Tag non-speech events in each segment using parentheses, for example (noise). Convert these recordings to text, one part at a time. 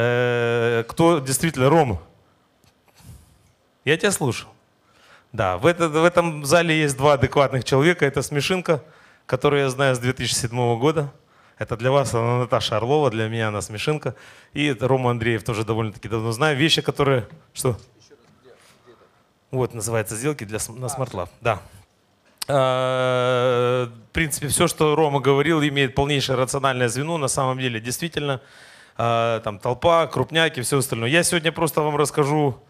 Э, кто действительно Ром. Я тебя слушал. Да, в, это, в этом зале есть два адекватных человека. Это Смешинка, которую я знаю с 2007 года. Это для вас она Наташа Орлова, для меня она Смешинка. И Рома Андреев тоже довольно-таки давно знаю. Вещи, которые... Что? Вот, называется «Сделки для, на смарт Да. Э, в принципе, все, что Рома говорил, имеет полнейшее рациональное звено. На самом деле, действительно, а, там толпа, крупняки, все остальное. Я сегодня просто вам расскажу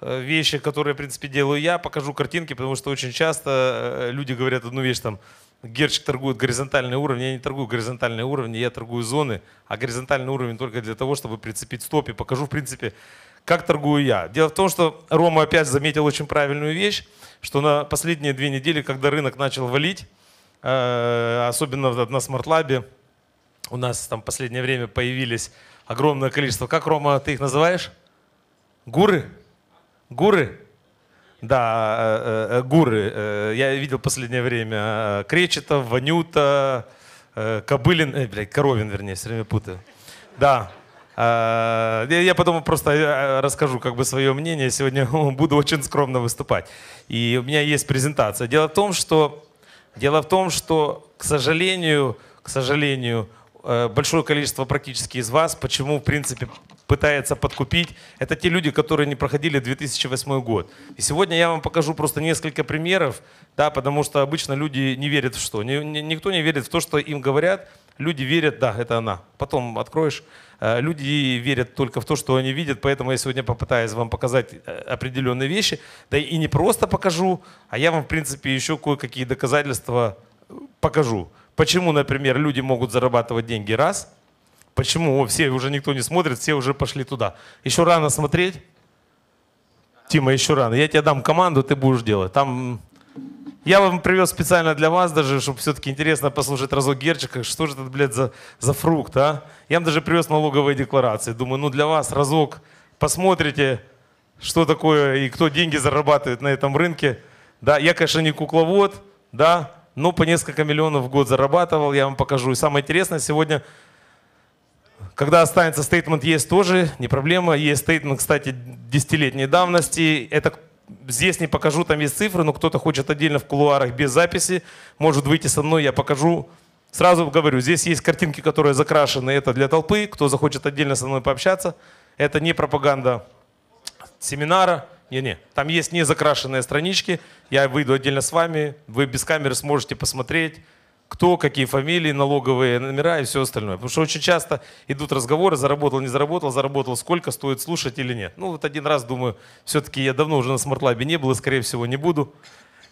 э, вещи, которые, в принципе, делаю я, покажу картинки, потому что очень часто э, люди говорят одну вещь там, Герчик торгует горизонтальные уровни, я не торгую горизонтальные уровни, я торгую зоны, а горизонтальный уровень только для того, чтобы прицепить стоп и покажу, в принципе, как торгую я. Дело в том, что Рома опять заметил очень правильную вещь, что на последние две недели, когда рынок начал валить, э, особенно на смарт-лабе, у нас там в последнее время появились огромное количество. Как, Рома, ты их называешь? Гуры? Гуры? Да, э, э, э, гуры. Я видел в последнее время Кречетов, Ванюта, Кобылин, э, блядь, Коровин, вернее, все время путаю. Да. Я потом просто расскажу как бы свое мнение. Сегодня (laughs) буду очень скромно выступать. И у меня есть презентация. Дело в том, что, дело в том, что к сожалению, к сожалению, Э, большое количество практически из вас, почему, в принципе, пытается подкупить. Это те люди, которые не проходили 2008 год. И сегодня я вам покажу просто несколько примеров, да, потому что обычно люди не верят в что. Никто не верит в то, что им говорят. Люди верят, да, это она. Потом откроешь. Э, люди верят только в то, что они видят, поэтому я сегодня попытаюсь вам показать э, определенные вещи. Да и не просто покажу, а я вам, в принципе, еще кое-какие доказательства покажу. Почему, например, люди могут зарабатывать деньги раз? Почему О, все уже никто не смотрит, все уже пошли туда? Еще рано смотреть? Тима, еще рано. Я тебе дам команду, ты будешь делать. Там я вам привез специально для вас даже, чтобы все-таки интересно послушать разок Герчика, что же это, блядь, за, за фрукт, а? Я вам даже привез налоговые декларации. Думаю, ну для вас разок посмотрите, что такое и кто деньги зарабатывает на этом рынке. Да, я, конечно, не кукловод, да, ну, по несколько миллионов в год зарабатывал, я вам покажу. И самое интересное, сегодня, когда останется стейтмент есть тоже, не проблема. Есть стейтмент, кстати, десятилетней давности. Это здесь не покажу, там есть цифры, но кто-то хочет отдельно в кулуарах без записи, может выйти со мной, я покажу. Сразу говорю, здесь есть картинки, которые закрашены, это для толпы, кто захочет отдельно со мной пообщаться. Это не пропаганда семинара, не-не, там есть незакрашенные странички, я выйду отдельно с вами, вы без камеры сможете посмотреть, кто, какие фамилии, налоговые номера и все остальное. Потому что очень часто идут разговоры, заработал, не заработал, заработал, сколько стоит слушать или нет. Ну вот один раз думаю, все-таки я давно уже на смарт-лабе не был и, скорее всего, не буду.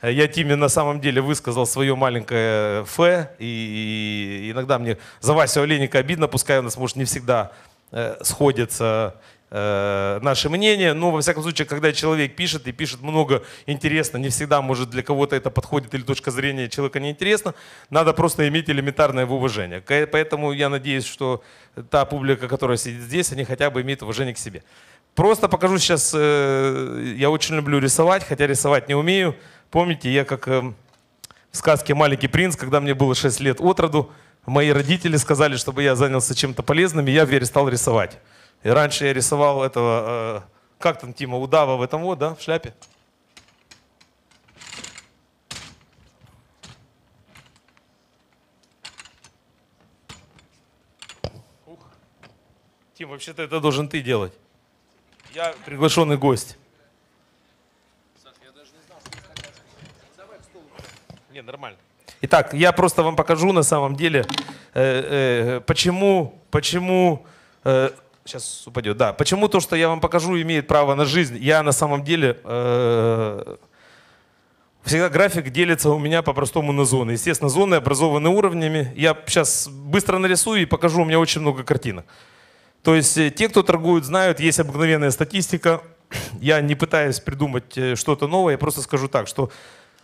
Э, я Тиме на самом деле высказал свое маленькое фе, и иногда мне за Васю Олейника обидно, пускай у нас, может, не всегда э, сходятся Э, наше мнение. Но, во всяком случае, когда человек пишет и пишет много интересно, не всегда, может, для кого-то это подходит или точка зрения человека неинтересна, надо просто иметь элементарное уважение. Поэтому я надеюсь, что та публика, которая сидит здесь, они хотя бы имеют уважение к себе. Просто покажу сейчас, э, я очень люблю рисовать, хотя рисовать не умею. Помните, я как э, в сказке «Маленький принц», когда мне было 6 лет от роду, мои родители сказали, чтобы я занялся чем-то полезным, и я в вере стал рисовать. И раньше я рисовал этого, э, как там Тима, удава в этом вот, да, в шляпе. Ух. Тим, вообще-то это должен ты делать. Я приглашенный гость. Не, нормально. Итак, я просто вам покажу на самом деле, э, э, почему, почему э, сейчас упадет. Да. Почему то, что я вам покажу, имеет право на жизнь? Я на самом деле э, всегда график делится у меня по-простому на зоны. Естественно, зоны образованы уровнями. Я сейчас быстро нарисую и покажу. У меня очень много картинок. То есть э, те, кто торгует, знают, есть обыкновенная статистика. (clears throat) Я не пытаюсь придумать э, что-то новое, я просто скажу так, что,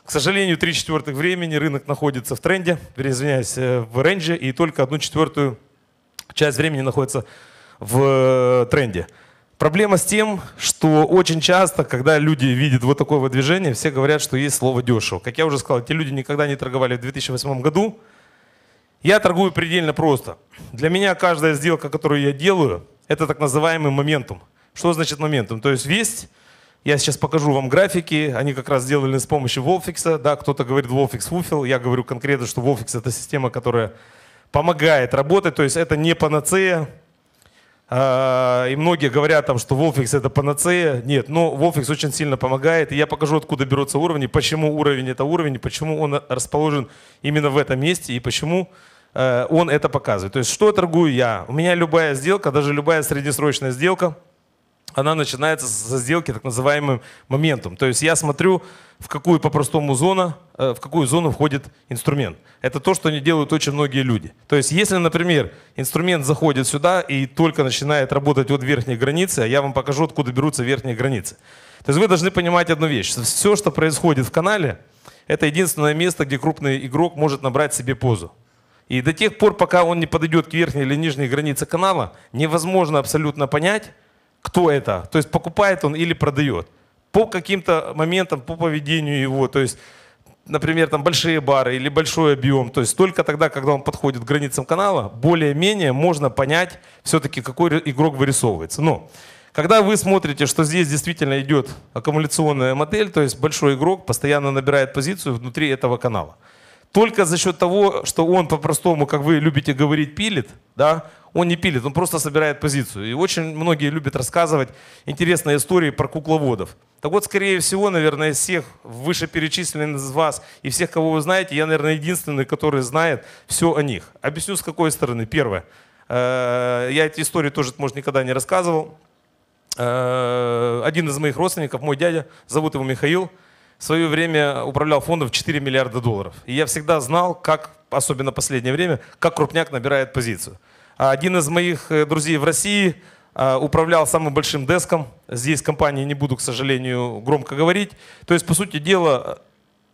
к сожалению, три четвертых времени рынок находится в тренде, извиняюсь, в рейнже, и только одну четвертую часть времени находится в в э, тренде. Проблема с тем, что очень часто, когда люди видят вот такое вот движение, все говорят, что есть слово дешево. Как я уже сказал, эти люди никогда не торговали в 2008 году. Я торгую предельно просто. Для меня каждая сделка, которую я делаю, это так называемый моментум. Что значит моментум? То есть есть, я сейчас покажу вам графики, они как раз сделаны с помощью Wolfix. Да, кто-то говорит Wolfix Wufil, я говорю конкретно, что Wolfix это система, которая помогает работать, то есть это не панацея, а, и многие говорят там, что Wolfix это панацея. Нет, но ну, Wolfix очень сильно помогает. И я покажу, откуда берутся уровни, почему уровень это уровень, почему он расположен именно в этом месте и почему э, он это показывает. То есть что торгую я? У меня любая сделка, даже любая среднесрочная сделка – она начинается со сделки так называемым моментом. То есть я смотрю, в какую по-простому зону, э, в какую зону входит инструмент. Это то, что не делают очень многие люди. То есть если, например, инструмент заходит сюда и только начинает работать от верхней границы, а я вам покажу, откуда берутся верхние границы. То есть вы должны понимать одну вещь. Все, что происходит в канале, это единственное место, где крупный игрок может набрать себе позу. И до тех пор, пока он не подойдет к верхней или нижней границе канала, невозможно абсолютно понять, кто это. То есть покупает он или продает. По каким-то моментам, по поведению его. То есть например, там большие бары или большой объем, то есть только тогда, когда он подходит к границам канала, более-менее можно понять все-таки, какой игрок вырисовывается. Но когда вы смотрите, что здесь действительно идет аккумуляционная модель, то есть большой игрок постоянно набирает позицию внутри этого канала только за счет того, что он по-простому, как вы любите говорить, пилит, да, он не пилит, он просто собирает позицию. И очень многие любят рассказывать интересные истории про кукловодов. Так вот, скорее всего, наверное, из всех вышеперечисленных из вас и всех, кого вы знаете, я, наверное, единственный, который знает все о них. Объясню, с какой стороны. Первое. Э, я эти истории тоже, может, никогда не рассказывал. Э, один из моих родственников, мой дядя, зовут его Михаил, в свое время управлял фондом в 4 миллиарда долларов. И я всегда знал, как, особенно в последнее время, как крупняк набирает позицию. А один из моих э, друзей в России а, управлял самым большим деском. Здесь компании не буду, к сожалению, громко говорить. То есть, по сути дела,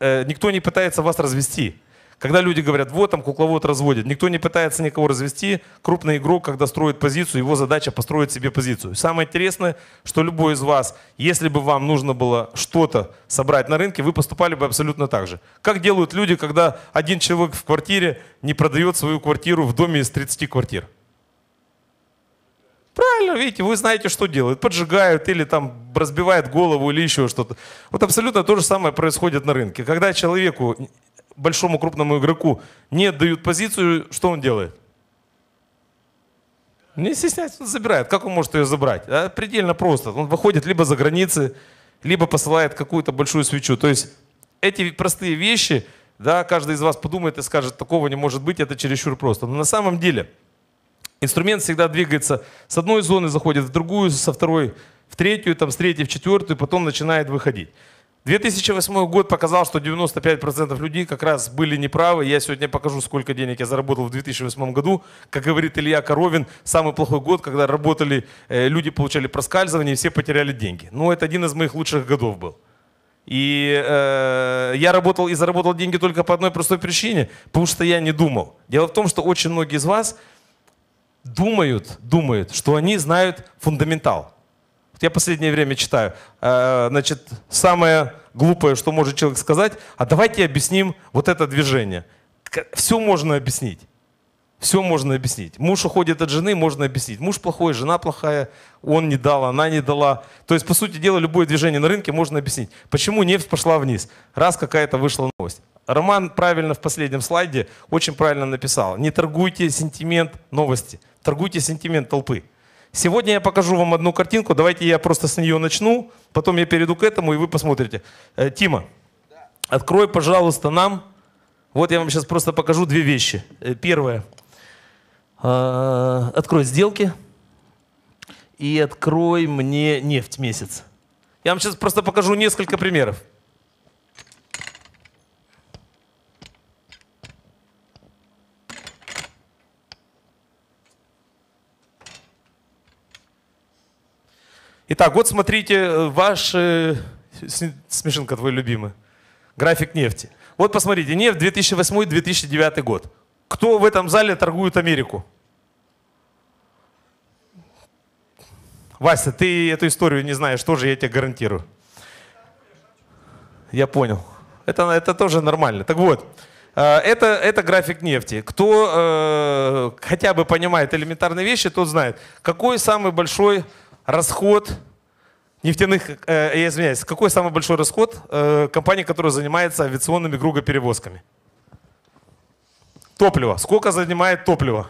э, никто не пытается вас развести. Когда люди говорят, вот там кукловод разводит, никто не пытается никого развести. Крупный игрок, когда строит позицию, его задача построить себе позицию. Самое интересное, что любой из вас, если бы вам нужно было что-то собрать на рынке, вы поступали бы абсолютно так же. Как делают люди, когда один человек в квартире не продает свою квартиру в доме из 30 квартир? Правильно, видите, вы знаете, что делают. Поджигают или там разбивают голову или еще что-то. Вот абсолютно то же самое происходит на рынке. Когда человеку большому крупному игроку не дают позицию, что он делает? Не стесняется, он забирает. Как он может ее забрать? А предельно просто. Он выходит либо за границы, либо посылает какую-то большую свечу. То есть эти простые вещи, да, каждый из вас подумает и скажет, такого не может быть, это чересчур просто. Но на самом деле инструмент всегда двигается с одной зоны, заходит в другую, со второй в третью, там, с третьей в четвертую, потом начинает выходить. 2008 год показал, что 95% людей как раз были неправы. Я сегодня покажу, сколько денег я заработал в 2008 году. Как говорит Илья Коровин, самый плохой год, когда работали, э, люди получали проскальзывание, и все потеряли деньги. Но ну, это один из моих лучших годов был. И э, я работал и заработал деньги только по одной простой причине, потому что я не думал. Дело в том, что очень многие из вас думают, думают, что они знают фундаментал. Вот я последнее время читаю. Э, значит, самое глупое, что может человек сказать, а давайте объясним вот это движение. Все можно объяснить. Все можно объяснить. Муж уходит от жены, можно объяснить. Муж плохой, жена плохая, он не дал, она не дала. То есть, по сути дела, любое движение на рынке можно объяснить. Почему нефть пошла вниз? Раз какая-то вышла новость. Роман правильно в последнем слайде очень правильно написал. Не торгуйте сентимент новости, торгуйте сентимент толпы. Сегодня я покажу вам одну картинку. Давайте я просто с нее начну, потом я перейду к этому, и вы посмотрите. Э, Тима, открой, пожалуйста, нам. Вот я вам сейчас просто покажу две вещи. Э, первое. А, открой сделки и открой мне нефть месяц. Я вам сейчас просто покажу несколько примеров. Итак, вот смотрите, э, ваш... Э, смешинка твой любимый. График нефти. Вот посмотрите, нефть 2008-2009 год. Кто в этом зале торгует Америку? Вася, ты эту историю не знаешь, тоже я тебе гарантирую. Я понял. Это, это тоже нормально. Так вот, э, это, это график нефти. Кто э, хотя бы понимает элементарные вещи, тот знает, какой самый большой расход нефтяных, э, я извиняюсь, какой самый большой расход э, компании, которая занимается авиационными кругоперевозками? Топливо. Сколько занимает топливо?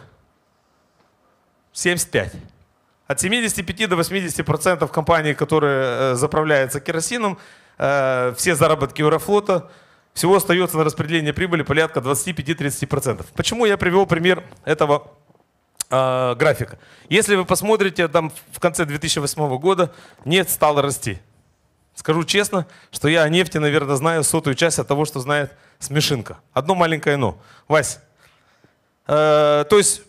75. От 75 до 80 процентов компаний, которые э, заправляются керосином, э, все заработки Аэрофлота, всего остается на распределение прибыли порядка 25-30 процентов. Почему я привел пример этого Э, графика. Если вы посмотрите, там в конце 2008 года нефть стала расти. Скажу честно, что я о нефти, наверное, знаю сотую часть от того, что знает Смешинка. Одно маленькое «но». Вась, э, то есть,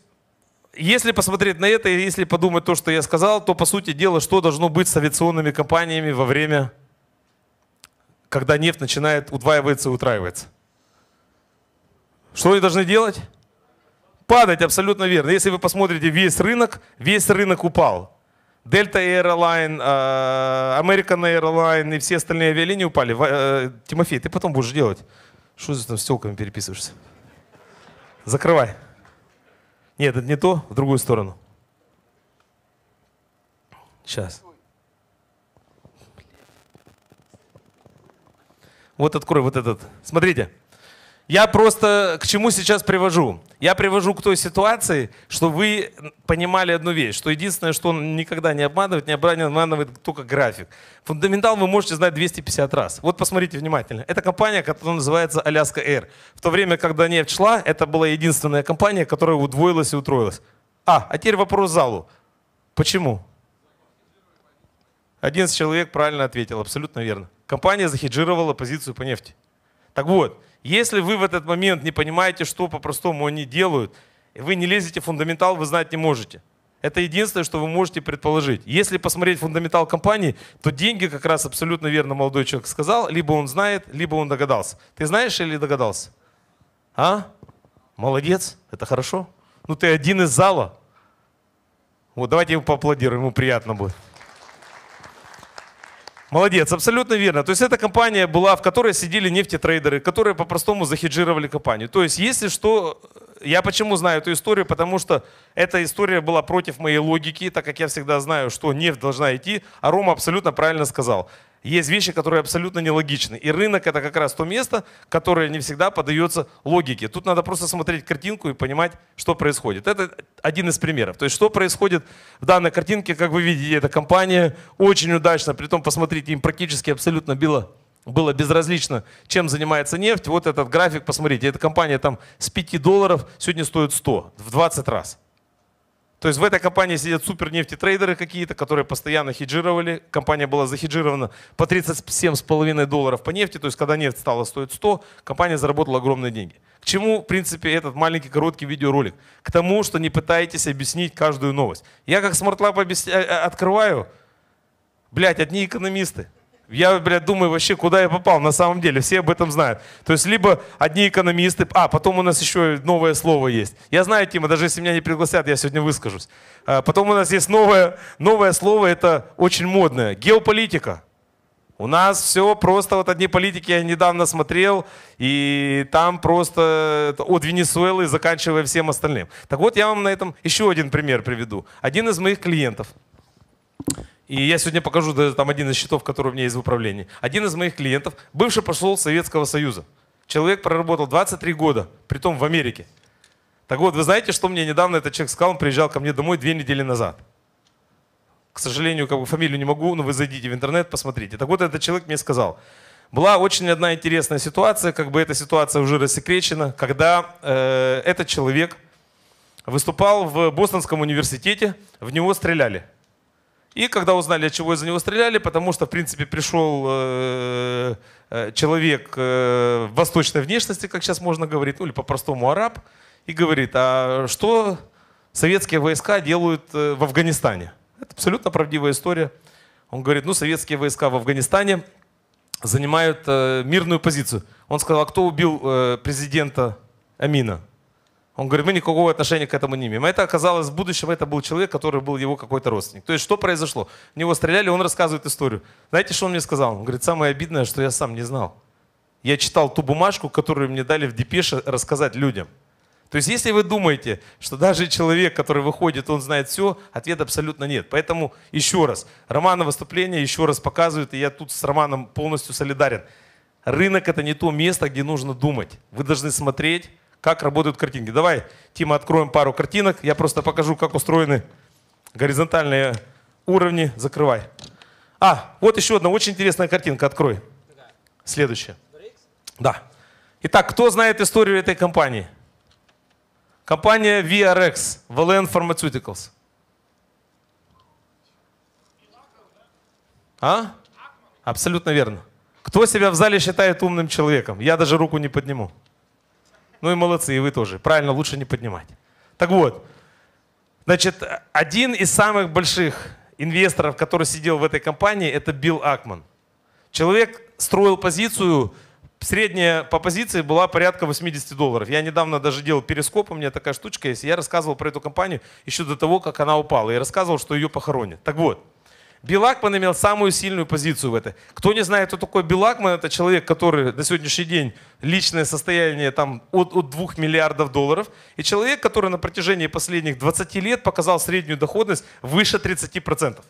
если посмотреть на это, и если подумать то, что я сказал, то, по сути дела, что должно быть с авиационными компаниями во время, когда нефть начинает удваиваться и утраиваться? Что они должны делать? падать, абсолютно верно. Если вы посмотрите весь рынок, весь рынок упал. Delta Airline, э, American Airline и все остальные авиалинии упали. Э, Тимофей, ты потом будешь делать. Что ты там с телками переписываешься? Закрывай. Нет, это не то, в другую сторону. Сейчас. Вот открой вот этот. Смотрите. Я просто к чему сейчас привожу? Я привожу к той ситуации, что вы понимали одну вещь, что единственное, что он никогда не обманывает, не обманывает только график. Фундаментал вы можете знать 250 раз. Вот посмотрите внимательно. Это компания, которая называется Аляска Air. В то время, когда нефть шла, это была единственная компания, которая удвоилась и утроилась. А, а теперь вопрос залу. Почему? 11 человек правильно ответил, абсолютно верно. Компания захеджировала позицию по нефти. Так вот, если вы в этот момент не понимаете, что по-простому они делают, вы не лезете в фундаментал, вы знать не можете. Это единственное, что вы можете предположить. Если посмотреть фундаментал компании, то деньги, как раз абсолютно верно молодой человек сказал, либо он знает, либо он догадался. Ты знаешь или догадался? А? Молодец, это хорошо. Ну ты один из зала. Вот давайте ему поаплодируем, ему приятно будет. Молодец, абсолютно верно. То есть эта компания была, в которой сидели нефтетрейдеры, которые по-простому захеджировали компанию. То есть если что, я почему знаю эту историю, потому что эта история была против моей логики, так как я всегда знаю, что нефть должна идти, а Рома абсолютно правильно сказал есть вещи, которые абсолютно нелогичны. И рынок это как раз то место, которое не всегда поддается логике. Тут надо просто смотреть картинку и понимать, что происходит. Это один из примеров. То есть, что происходит в данной картинке, как вы видите, эта компания очень удачно, при том посмотрите, им практически абсолютно было было безразлично, чем занимается нефть. Вот этот график, посмотрите, эта компания там с 5 долларов сегодня стоит 100, в 20 раз. То есть в этой компании сидят супер нефтетрейдеры какие-то, которые постоянно хеджировали. Компания была захеджирована по 37,5 долларов по нефти. То есть когда нефть стала стоить 100, компания заработала огромные деньги. К чему, в принципе, этот маленький короткий видеоролик? К тому, что не пытаетесь объяснить каждую новость. Я как смартлап объясня... Э, открываю, блядь, одни экономисты. Я, блядь, думаю вообще, куда я попал на самом деле. Все об этом знают. То есть либо одни экономисты... А, потом у нас еще новое слово есть. Я знаю, Тима, даже если меня не пригласят, я сегодня выскажусь. А потом у нас есть новое, новое слово, это очень модное. Геополитика. У нас все просто, вот одни политики я недавно смотрел, и там просто от Венесуэлы заканчивая всем остальным. Так вот, я вам на этом еще один пример приведу. Один из моих клиентов – и я сегодня покажу даже там один из счетов, который у меня есть в управлении. Один из моих клиентов, бывший посол Советского Союза. Человек проработал 23 года, притом в Америке. Так вот, вы знаете, что мне недавно этот человек сказал? Он приезжал ко мне домой две недели назад. К сожалению, как бы фамилию не могу, но вы зайдите в интернет, посмотрите. Так вот, этот человек мне сказал. Была очень одна интересная ситуация, как бы эта ситуация уже рассекречена, когда э, этот человек выступал в Бостонском университете, в него стреляли – и когда узнали, от чего из-за него стреляли, потому что, в принципе, пришел э, э, человек э, восточной внешности, как сейчас можно говорить, ну или по-простому араб, и говорит, а что советские войска делают э, в Афганистане? Это абсолютно правдивая история. Он говорит, ну советские войска в Афганистане занимают э, мирную позицию. Он сказал, а кто убил э, президента Амина? Он говорит, мы никакого отношения к этому не имеем. Это оказалось в будущем, это был человек, который был его какой-то родственник. То есть что произошло? В него стреляли, он рассказывает историю. Знаете, что он мне сказал? Он говорит, самое обидное, что я сам не знал. Я читал ту бумажку, которую мне дали в депеше рассказать людям. То есть если вы думаете, что даже человек, который выходит, он знает все, ответ абсолютно нет. Поэтому еще раз, Романа выступление еще раз показывает, и я тут с Романом полностью солидарен. Рынок это не то место, где нужно думать. Вы должны смотреть, как работают картинки. Давай, Тима, откроем пару картинок. Я просто покажу, как устроены горизонтальные уровни. Закрывай. А, вот еще одна очень интересная картинка. Открой. Следующая. Да. Итак, кто знает историю этой компании? Компания VRX, VLN Pharmaceuticals. А? Абсолютно верно. Кто себя в зале считает умным человеком? Я даже руку не подниму. Ну и молодцы, и вы тоже. Правильно, лучше не поднимать. Так вот, значит, один из самых больших инвесторов, который сидел в этой компании, это Билл Акман. Человек строил позицию, средняя по позиции была порядка 80 долларов. Я недавно даже делал перископ, у меня такая штучка есть. Я рассказывал про эту компанию еще до того, как она упала. я рассказывал, что ее похоронят. Так вот, Белакман имел самую сильную позицию в этой. Кто не знает, кто такой Белакман, это человек, который на сегодняшний день личное состояние там от, от 2 миллиардов долларов, и человек, который на протяжении последних 20 лет показал среднюю доходность выше 30%.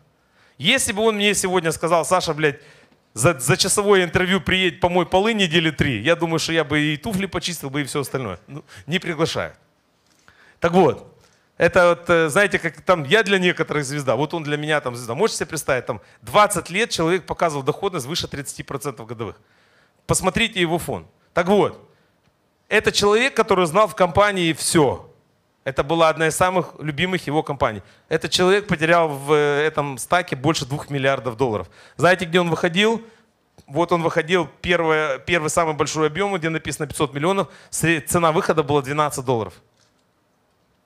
Если бы он мне сегодня сказал, Саша, блядь, за, за часовое интервью приедет по мой полы недели три, я думаю, что я бы и туфли почистил бы, и все остальное. Ну, не приглашаю. Так вот, это вот, э, знаете, как там, я для некоторых звезда, вот он для меня там звезда. Можете себе представить, там 20 лет человек показывал доходность выше 30% годовых. Посмотрите его фон. Так вот, это человек, который знал в компании все. Это была одна из самых любимых его компаний. Этот человек потерял в э, этом стаке больше 2 миллиардов долларов. Знаете, где он выходил? Вот он выходил первое, первый самый большой объем, где написано 500 миллионов. Цена выхода была 12 долларов.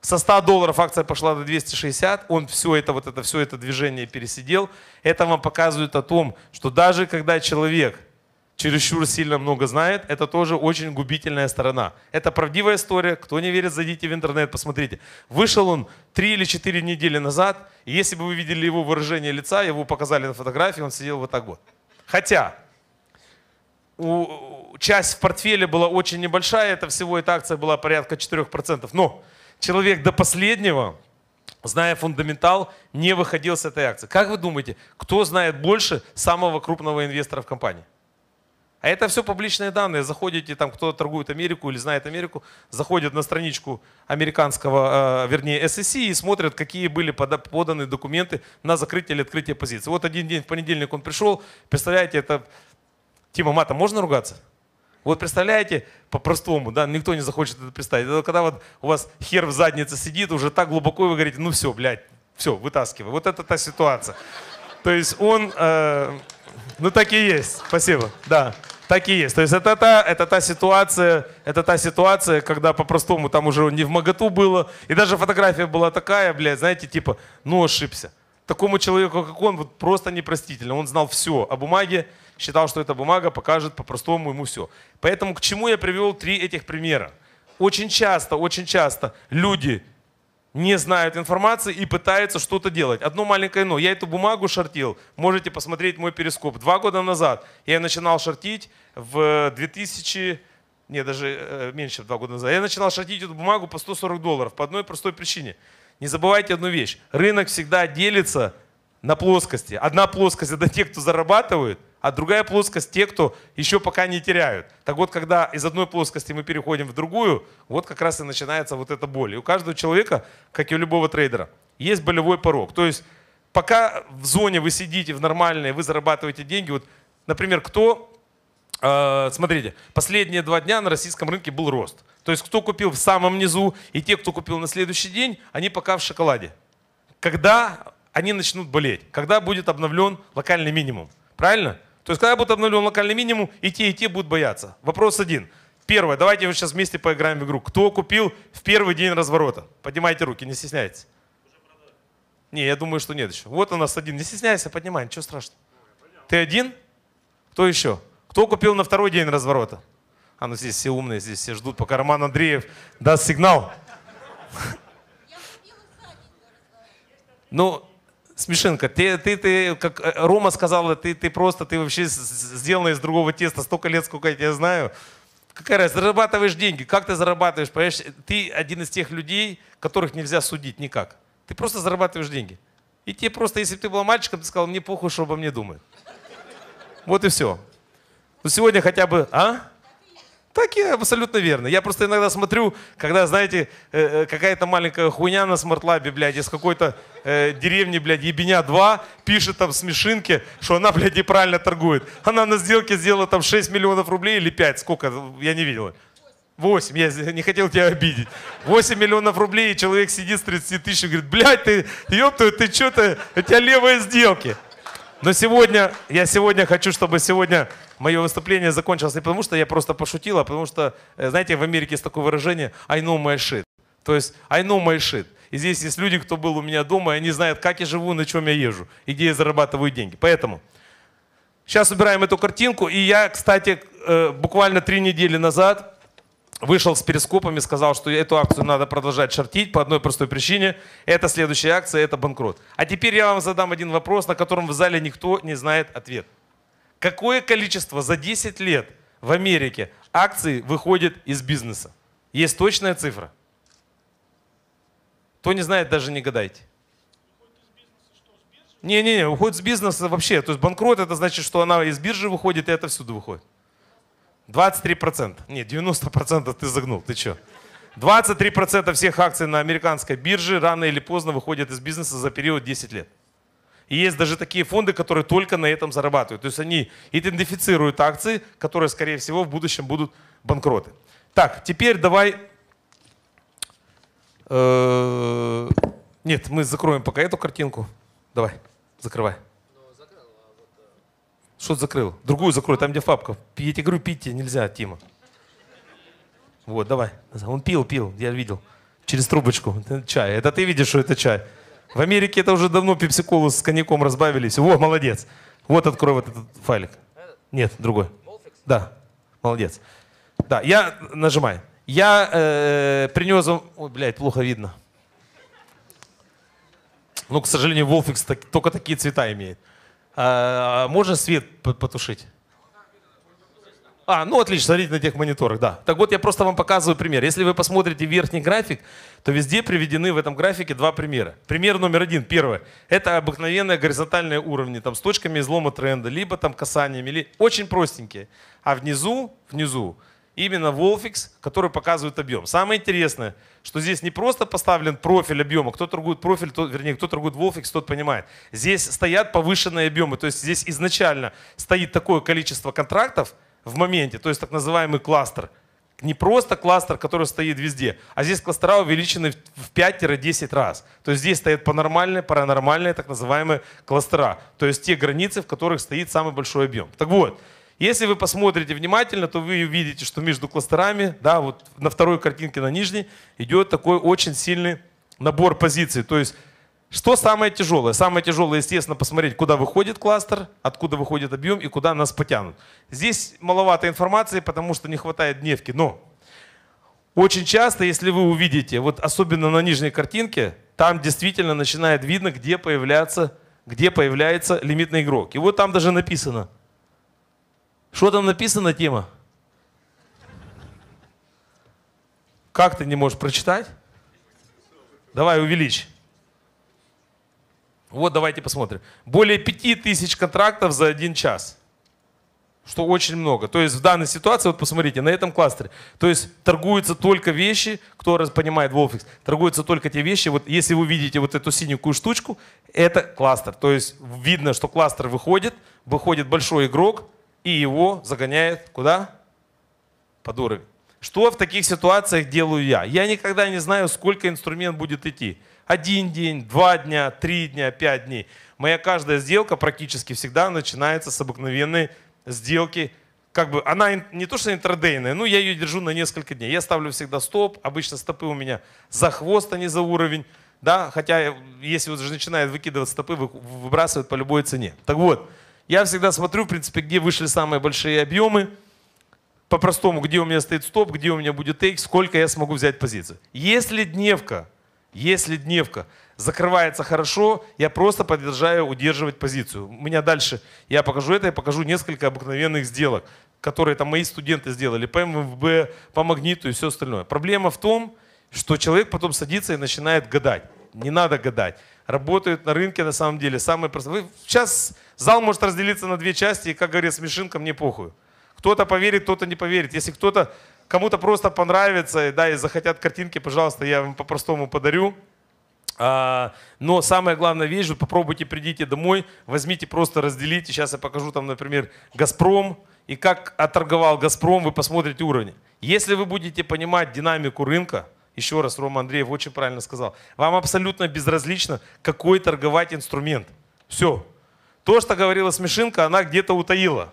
Со 100 долларов акция пошла до 260, он все это, вот это, все это движение пересидел. Это вам показывает о том, что даже когда человек чересчур сильно много знает, это тоже очень губительная сторона. Это правдивая история, кто не верит, зайдите в интернет, посмотрите. Вышел он 3 или 4 недели назад, и если бы вы видели его выражение лица, его показали на фотографии, он сидел вот так вот. Хотя, у, часть в портфеле была очень небольшая, это всего эта акция была порядка 4%, но человек до последнего, зная фундаментал, не выходил с этой акции. Как вы думаете, кто знает больше самого крупного инвестора в компании? А это все публичные данные. Заходите, там кто торгует Америку или знает Америку, заходят на страничку американского, э, вернее, SEC и смотрят, какие были поданы документы на закрытие или открытие позиции. Вот один день в понедельник он пришел. Представляете, это... Тима Мата, можно ругаться? Вот представляете, по-простому, да, никто не захочет это представить. Это когда вот у вас хер в заднице сидит, уже так глубоко, вы говорите, ну все, блядь, все, вытаскивай. Вот это та ситуация. То есть он, э, ну так и есть, спасибо, да, так и есть. То есть это та, это та ситуация, это та ситуация, когда по-простому там уже не в моготу было, и даже фотография была такая, блядь, знаете, типа, ну ошибся. Такому человеку, как он, вот просто непростительно. Он знал все о бумаге, считал, что эта бумага покажет по-простому ему все. Поэтому к чему я привел три этих примера? Очень часто, очень часто люди не знают информации и пытаются что-то делать. Одно маленькое но. Я эту бумагу шортил. Можете посмотреть мой перископ. Два года назад я начинал шортить в 2000... Не, даже э, меньше, чем два года назад. Я начинал шортить эту бумагу по 140 долларов по одной простой причине. Не забывайте одну вещь. Рынок всегда делится на плоскости. Одна плоскость – это те, кто зарабатывает – а другая плоскость те, кто еще пока не теряют. Так вот, когда из одной плоскости мы переходим в другую, вот как раз и начинается вот эта боль. И у каждого человека, как и у любого трейдера, есть болевой порог. То есть пока в зоне вы сидите, в нормальной, вы зарабатываете деньги. Вот, например, кто, э, смотрите, последние два дня на российском рынке был рост. То есть кто купил в самом низу и те, кто купил на следующий день, они пока в шоколаде. Когда они начнут болеть? Когда будет обновлен локальный минимум? Правильно? То есть, когда будут обновлен локальный минимум, и те, и те будут бояться. Вопрос один. Первое. Давайте мы сейчас вместе поиграем в игру. Кто купил в первый день разворота? Поднимайте руки, не стесняйтесь. Не, я думаю, что нет еще. Вот у нас один. Не стесняйся, поднимай, ничего страшного. Ты один? Кто еще? Кто купил на второй день разворота? А, ну здесь все умные, здесь все ждут, пока Роман Андреев даст сигнал. Ну, Смешинка, ты, ты, ты, как э, Рома сказала, ты, ты просто, ты вообще сделан из другого теста столько лет, сколько я тебя знаю. Какая раз зарабатываешь деньги, как ты зарабатываешь, понимаешь, ты один из тех людей, которых нельзя судить никак. Ты просто зарабатываешь деньги. И тебе просто, если бы ты был мальчиком, ты сказал, мне похуй, что обо мне думают. Вот и все. Ну сегодня хотя бы, а? Так я абсолютно верно. Я просто иногда смотрю, когда, знаете, э, э, какая-то маленькая хуйня на смартлабе, блядь, из какой-то э, деревни, блядь, ебеня 2, пишет там в смешинке, что она, блядь, неправильно торгует. Она на сделке сделала там 6 миллионов рублей или 5, сколько, я не видел. 8, я не хотел тебя обидеть. 8 миллионов рублей, и человек сидит с 30 тысяч и говорит, блядь, ты, ёптую, ты что-то, у тебя левые сделки. Но сегодня, я сегодня хочу, чтобы сегодня мое выступление закончилось не потому, что я просто пошутил, а потому что, э, знаете, в Америке есть такое выражение «I know my shit». То есть «I know my shit». И здесь есть люди, кто был у меня дома, и они знают, как я живу, на чем я езжу, и где я зарабатываю деньги. Поэтому сейчас убираем эту картинку. И я, кстати, э, буквально три недели назад вышел с перископами, сказал, что эту акцию надо продолжать шортить по одной простой причине. Это следующая акция, это банкрот. А теперь я вам задам один вопрос, на котором в зале никто не знает ответ какое количество за 10 лет в Америке акций выходит из бизнеса? Есть точная цифра? Кто не знает, даже не гадайте. Не-не-не, уходит с бизнеса вообще. То есть банкрот это значит, что она из биржи выходит и это всюду выходит. 23%. Нет, 90% ты загнул, ты что? 23% всех акций на американской бирже рано или поздно выходят из бизнеса за период 10 лет. И есть даже такие фонды, которые только на этом зарабатывают. То есть они идентифицируют акции, которые, скорее всего, в будущем будут банкроты. Так, теперь давай... Э, нет, мы закроем пока эту картинку. Давай, закрывай. Что закрыл? Другую закрой, там где фабка. Я тебе говорю, пить тебе нельзя, Тима. Вот, давай. Он пил, пил, я видел. Через трубочку. Чай. Это ты видишь, что это чай. В Америке это уже давно пепсиколу с коньяком разбавились. Во, молодец. Вот открой вот этот файлик. Нет, другой. Да, молодец. Да, я нажимаю. Я э, принес вам... Ой, блядь, плохо видно. Ну, к сожалению, Волфикс так, только такие цвета имеет. А, а можно свет потушить? А, ну отлично, смотрите на тех мониторах, да. Так вот, я просто вам показываю пример. Если вы посмотрите верхний график, то везде приведены в этом графике два примера. Пример номер один, первое. Это обыкновенные горизонтальные уровни, там с точками излома тренда, либо там касаниями, или очень простенькие. А внизу, внизу, именно Wolfix, который показывает объем. Самое интересное, что здесь не просто поставлен профиль объема, кто торгует профиль, тот, вернее, кто торгует Wolfix, тот понимает. Здесь стоят повышенные объемы, то есть здесь изначально стоит такое количество контрактов, в моменте, то есть так называемый кластер. Не просто кластер, который стоит везде, а здесь кластера увеличены в 5-10 раз. То есть здесь стоят понормальные, паранормальные, так называемые кластера. То есть те границы, в которых стоит самый большой объем. Так вот, если вы посмотрите внимательно, то вы увидите, что между кластерами, да, вот на второй картинке на нижней, идет такой очень сильный набор позиций. То есть что самое тяжелое? Самое тяжелое, естественно, посмотреть, куда выходит кластер, откуда выходит объем и куда нас потянут. Здесь маловато информации, потому что не хватает дневки. Но очень часто, если вы увидите, вот особенно на нижней картинке, там действительно начинает видно, где появляется, где появляется лимитный игрок. И вот там даже написано. Что там написано, Тима? Как ты не можешь прочитать? Давай увеличь. Вот давайте посмотрим. Более 5000 контрактов за один час. Что очень много. То есть в данной ситуации, вот посмотрите, на этом кластере, то есть торгуются только вещи, кто раз понимает Wolfix, торгуются только те вещи, вот если вы видите вот эту синенькую штучку, это кластер. То есть видно, что кластер выходит, выходит большой игрок, и его загоняет куда? Под уровень. Что в таких ситуациях делаю я? Я никогда не знаю, сколько инструмент будет идти. Один день, два дня, три дня, пять дней. Моя каждая сделка практически всегда начинается с обыкновенной сделки. Как бы она не то что интрадейная, но я ее держу на несколько дней. Я ставлю всегда стоп, обычно стопы у меня за хвост, а не за уровень. Да? Хотя если уже начинает выкидывать стопы, выбрасывают по любой цене. Так вот, я всегда смотрю, в принципе, где вышли самые большие объемы, по-простому, где у меня стоит стоп, где у меня будет тейк, сколько я смогу взять позицию. Если дневка если дневка закрывается хорошо, я просто поддержаю удерживать позицию. У меня дальше, я покажу это, я покажу несколько обыкновенных сделок, которые там мои студенты сделали по МВБ, по магниту и все остальное. Проблема в том, что человек потом садится и начинает гадать. Не надо гадать. Работают на рынке на самом деле самые простые. Сейчас зал может разделиться на две части, и, как говорит Смешинка, мне похуй. Кто-то поверит, кто-то не поверит. Если кто-то Кому-то просто понравится, да, и захотят картинки, пожалуйста, я вам по-простому подарю. А, но самое главное, вещь, вы попробуйте, придите домой, возьмите, просто разделите. Сейчас я покажу там, например, «Газпром», и как отторговал «Газпром», вы посмотрите уровни. Если вы будете понимать динамику рынка, еще раз, Рома Андреев очень правильно сказал, вам абсолютно безразлично, какой торговать инструмент. Все. То, что говорила Смешинка, она где-то утаила.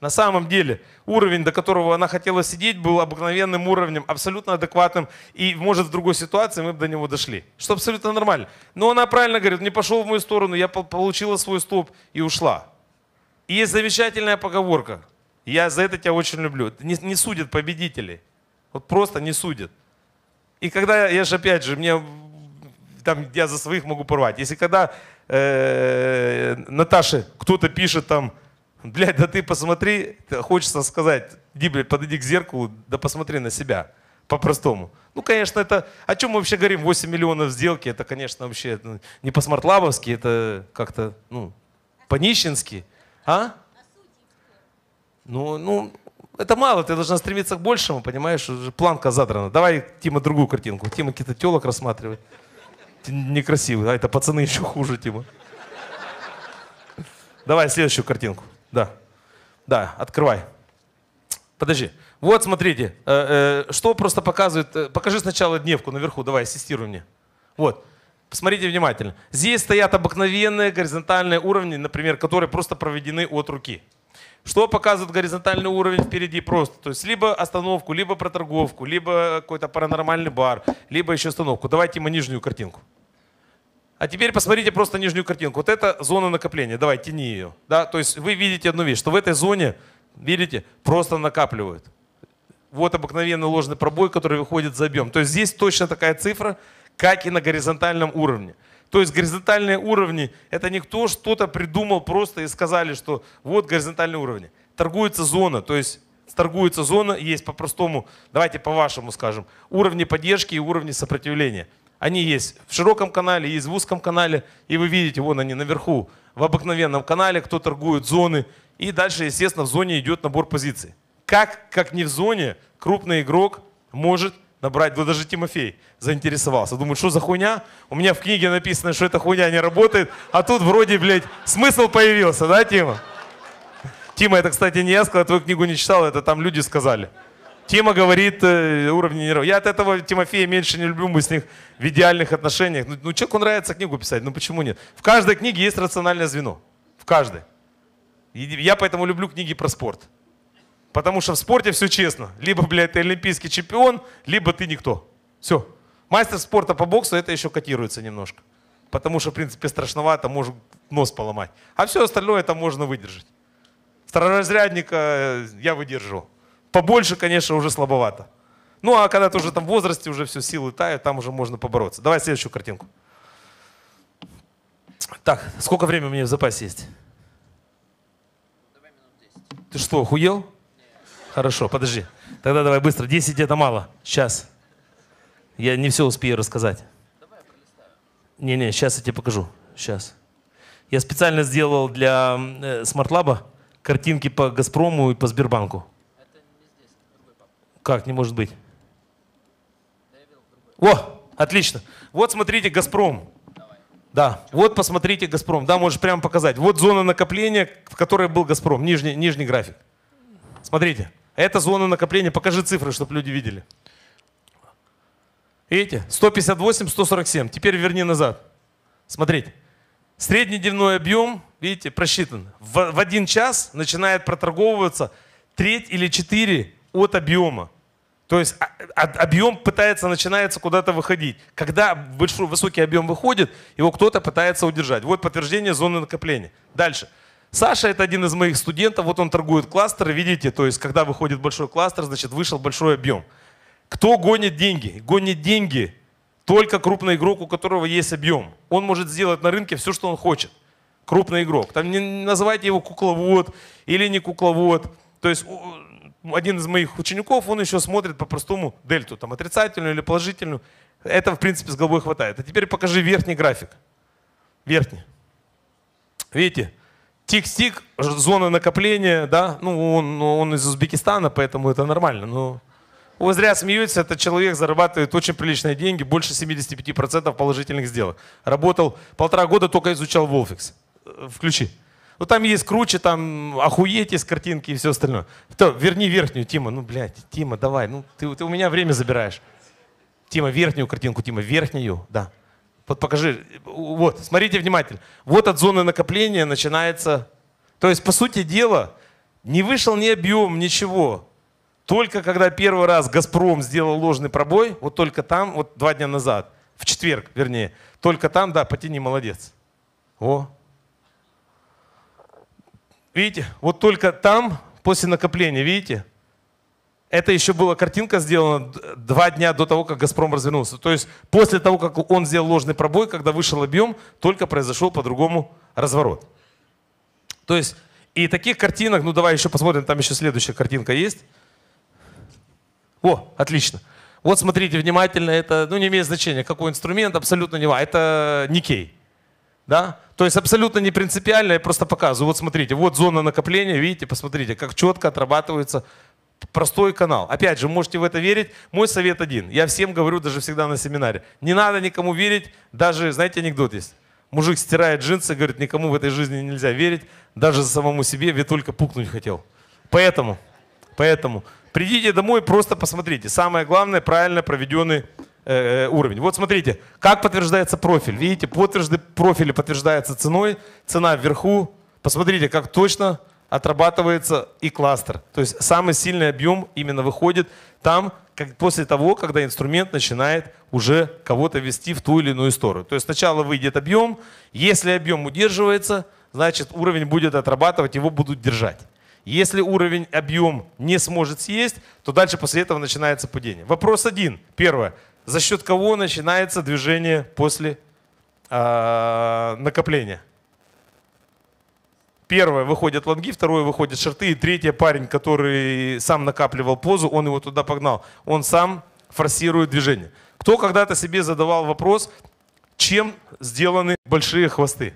На самом деле уровень, до которого она хотела сидеть, был обыкновенным уровнем, абсолютно адекватным. И, может, в другой ситуации мы бы до него дошли. Что абсолютно нормально. Но она правильно говорит, не пошел в мою сторону, я получила свой стоп и ушла. И есть замечательная поговорка. Я за это тебя очень люблю. Не, не судят победителей. Вот просто не судят. И когда, я же опять же, мне там я за своих могу порвать. Если когда э, Наташе кто-то пишет там, Блядь, да ты посмотри, хочется сказать, иди, блядь, подойди к зеркалу, да посмотри на себя по-простому. Ну, конечно, это о чем мы вообще говорим? 8 миллионов сделки, это, конечно, вообще ну, не по-смартлабовски, это как-то, ну, по-нищенски. А? Ну, ну, это мало, ты должна стремиться к большему, понимаешь? Уже планка задрана. Давай, Тима, другую картинку. Тима какие-то телок рассматривает. Некрасивый. А это пацаны еще хуже, Тима. Давай следующую картинку. Да. Да, открывай. Подожди. Вот, смотрите, э, э, что просто показывает. Э, покажи сначала дневку наверху, давай, ассистируй мне. Вот. Посмотрите внимательно. Здесь стоят обыкновенные горизонтальные уровни, например, которые просто проведены от руки. Что показывает горизонтальный уровень впереди просто? То есть либо остановку, либо проторговку, либо какой-то паранормальный бар, либо еще остановку. Давайте мы нижнюю картинку. А теперь посмотрите просто нижнюю картинку. Вот это зона накопления. Давай, тяни ее. Да? То есть вы видите одну вещь, что в этой зоне, видите, просто накапливают. Вот обыкновенный ложный пробой, который выходит за объем. То есть здесь точно такая цифра, как и на горизонтальном уровне. То есть горизонтальные уровни – это не кто что-то придумал просто и сказали, что вот горизонтальные уровни. Торгуется зона, то есть торгуется зона, есть по-простому, давайте по-вашему скажем, уровни поддержки и уровни сопротивления. Они есть в широком канале, есть в узком канале. И вы видите, вон они наверху, в обыкновенном канале, кто торгует зоны. И дальше, естественно, в зоне идет набор позиций. Как, как не в зоне, крупный игрок может набрать, вот даже Тимофей заинтересовался. Думаю, что за хуйня? У меня в книге написано, что эта хуйня не работает, а тут вроде, блядь, смысл появился, да, Тима? Тима, это, кстати, не я сказал, я твою книгу не читал, это там люди сказали. Тима говорит э, уровни нервов. Я от этого Тимофея меньше не люблю, мы с них в идеальных отношениях. Ну, ну человеку нравится книгу писать, ну почему нет? В каждой книге есть рациональное звено. В каждой. И я поэтому люблю книги про спорт. Потому что в спорте все честно. Либо, блядь, ты олимпийский чемпион, либо ты никто. Все. Мастер спорта по боксу, это еще котируется немножко. Потому что, в принципе, страшновато, может нос поломать. А все остальное это можно выдержать. Второразрядника э, я выдерживал. Побольше, конечно, уже слабовато. Ну а когда ты уже там в возрасте, уже все силы тают, там уже можно побороться. Давай следующую картинку. Так, сколько времени у меня в запасе есть? Ты что, охуел? Хорошо, подожди. Тогда давай быстро. 10 это мало. Сейчас. Я не все успею рассказать. Не-не, сейчас я тебе покажу. Сейчас. Я специально сделал для э, Смартлаба картинки по Газпрому и по Сбербанку. Как, не может быть? О, отлично. Вот смотрите, Газпром. Да, вот посмотрите Газпром. Да, можешь прямо показать. Вот зона накопления, в которой был Газпром. Нижний, нижний график. Смотрите. Это зона накопления. Покажи цифры, чтобы люди видели. Видите? 158, 147. Теперь верни назад. Смотрите. Средний дневной объем, видите, просчитан. В, в один час начинает проторговываться треть или четыре от объема. То есть а, а, объем пытается, начинается куда-то выходить. Когда большой высокий объем выходит, его кто-то пытается удержать. Вот подтверждение зоны накопления. Дальше. Саша это один из моих студентов, вот он торгует кластеры, видите, то есть когда выходит большой кластер, значит вышел большой объем. Кто гонит деньги? Гонит деньги только крупный игрок, у которого есть объем. Он может сделать на рынке все, что он хочет. Крупный игрок. Там не называйте его кукловод или не кукловод. То есть один из моих учеников, он еще смотрит по-простому дельту, там отрицательную или положительную. Это в принципе, с головой хватает. А теперь покажи верхний график. Верхний. Видите? Тик-тик, зона накопления, да? Ну, он, он из Узбекистана, поэтому это нормально. Но вы зря смеетесь, этот человек зарабатывает очень приличные деньги, больше 75% положительных сделок. Работал полтора года, только изучал Волфикс. Э, включи. Ну там есть круче, там охуеть из картинки и все остальное. То, верни верхнюю, Тима. Ну, блядь, Тима, давай. Ну, ты, ты у меня время забираешь. Тима, верхнюю картинку, Тима, верхнюю, да. Вот покажи. Вот, смотрите внимательно. Вот от зоны накопления начинается. То есть, по сути дела, не вышел ни объем, ничего. Только когда первый раз «Газпром» сделал ложный пробой, вот только там, вот два дня назад, в четверг, вернее, только там, да, потяни, молодец. О, Видите, вот только там, после накопления, видите, это еще была картинка сделана два дня до того, как «Газпром» развернулся. То есть после того, как он сделал ложный пробой, когда вышел объем, только произошел по-другому разворот. То есть и таких картинок, ну давай еще посмотрим, там еще следующая картинка есть. О, отлично. Вот смотрите внимательно, это ну, не имеет значения, какой инструмент, абсолютно не важно. Это Никей. Да? То есть абсолютно не принципиально, я просто показываю. Вот смотрите, вот зона накопления, видите, посмотрите, как четко отрабатывается простой канал. Опять же, можете в это верить. Мой совет один. Я всем говорю, даже всегда на семинаре. Не надо никому верить, даже, знаете, анекдот есть. Мужик стирает джинсы, говорит, никому в этой жизни нельзя верить, даже самому себе, ведь только пукнуть хотел. Поэтому, поэтому придите домой, просто посмотрите. Самое главное, правильно проведенный Э, э, уровень. Вот смотрите, как подтверждается профиль. Видите, подтвержды, профили подтверждается ценой, цена вверху. Посмотрите, как точно отрабатывается и кластер. То есть самый сильный объем именно выходит там, как, после того, когда инструмент начинает уже кого-то вести в ту или иную сторону. То есть сначала выйдет объем, если объем удерживается, значит уровень будет отрабатывать, его будут держать. Если уровень, объем не сможет съесть, то дальше после этого начинается падение. Вопрос один. Первое за счет кого начинается движение после э, накопления. Первое выходят лонги, второе выходят шорты, и третье парень, который сам накапливал позу, он его туда погнал. Он сам форсирует движение. Кто когда-то себе задавал вопрос, чем сделаны большие хвосты?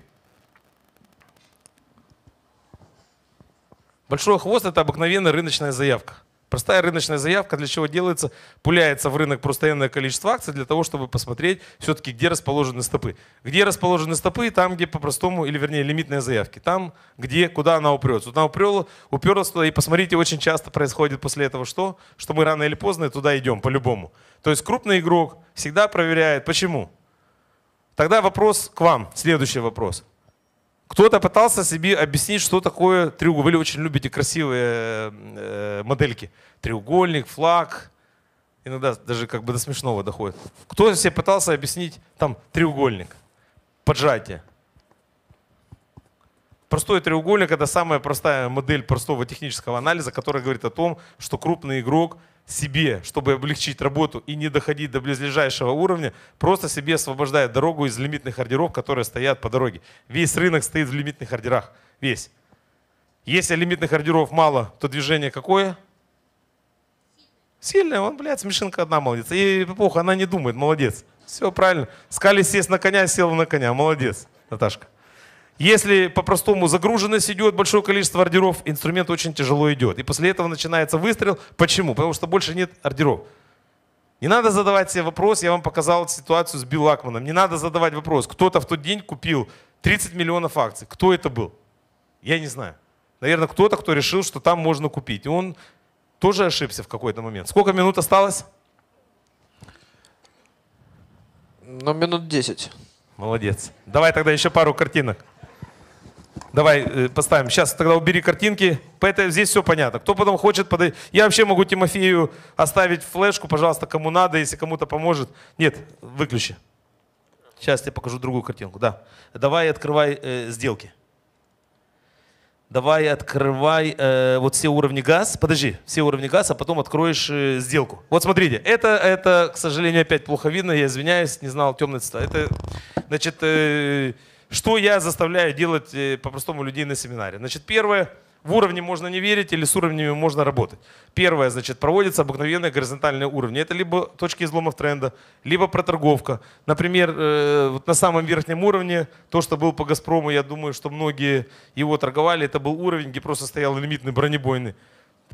Большой хвост – это обыкновенная рыночная заявка. Простая рыночная заявка для чего делается? Пуляется в рынок постоянное количество акций для того, чтобы посмотреть все-таки, где расположены стопы. Где расположены стопы? Там, где по-простому, или вернее, лимитные заявки. Там, где, куда она упрется. Она упрела, уперлась туда, и посмотрите, очень часто происходит после этого что? Что мы рано или поздно туда идем, по-любому. То есть крупный игрок всегда проверяет. Почему? Тогда вопрос к вам, следующий вопрос. Кто-то пытался себе объяснить, что такое треугольник. Вы очень любите красивые э, модельки. Треугольник, флаг. Иногда даже как бы до смешного доходит. Кто себе пытался объяснить там треугольник, поджатие? Простой треугольник – это самая простая модель простого технического анализа, которая говорит о том, что крупный игрок себе, чтобы облегчить работу и не доходить до близлежащего уровня, просто себе освобождает дорогу из лимитных ордеров, которые стоят по дороге. Весь рынок стоит в лимитных ордерах. Весь. Если лимитных ордеров мало, то движение какое? Сильное. он, блядь, смешинка одна молодец. И, плохо, она не думает, молодец. Все правильно. Скали сесть на коня, села на коня, молодец, Наташка. Если по-простому загруженность идет, большое количество ордеров, инструмент очень тяжело идет. И после этого начинается выстрел. Почему? Потому что больше нет ордеров. Не надо задавать себе вопрос, я вам показал ситуацию с Билл Лакманом. Не надо задавать вопрос, кто-то в тот день купил 30 миллионов акций. Кто это был? Я не знаю. Наверное, кто-то, кто решил, что там можно купить. И он тоже ошибся в какой-то момент. Сколько минут осталось? Ну, минут 10. Молодец. Давай тогда еще пару картинок. Давай э, поставим. Сейчас тогда убери картинки. Это, здесь все понятно. Кто потом хочет подойти. Я вообще могу Тимофею оставить флешку, пожалуйста, кому надо, если кому-то поможет. Нет, выключи. Сейчас я покажу другую картинку. Да. Давай открывай э, сделки. Давай открывай э, вот все уровни газ. Подожди, все уровни газ, а потом откроешь э, сделку. Вот смотрите, это, это, к сожалению, опять плохо видно. Я извиняюсь, не знал темный цвета. Это, значит, э, что я заставляю делать э, по-простому людей на семинаре? Значит, первое, в уровне можно не верить или с уровнями можно работать. Первое, значит, проводятся обыкновенные горизонтальные уровни. Это либо точки изломов тренда, либо проторговка. Например, э, вот на самом верхнем уровне, то, что был по «Газпрому», я думаю, что многие его торговали, это был уровень, где просто стоял лимитный бронебойный.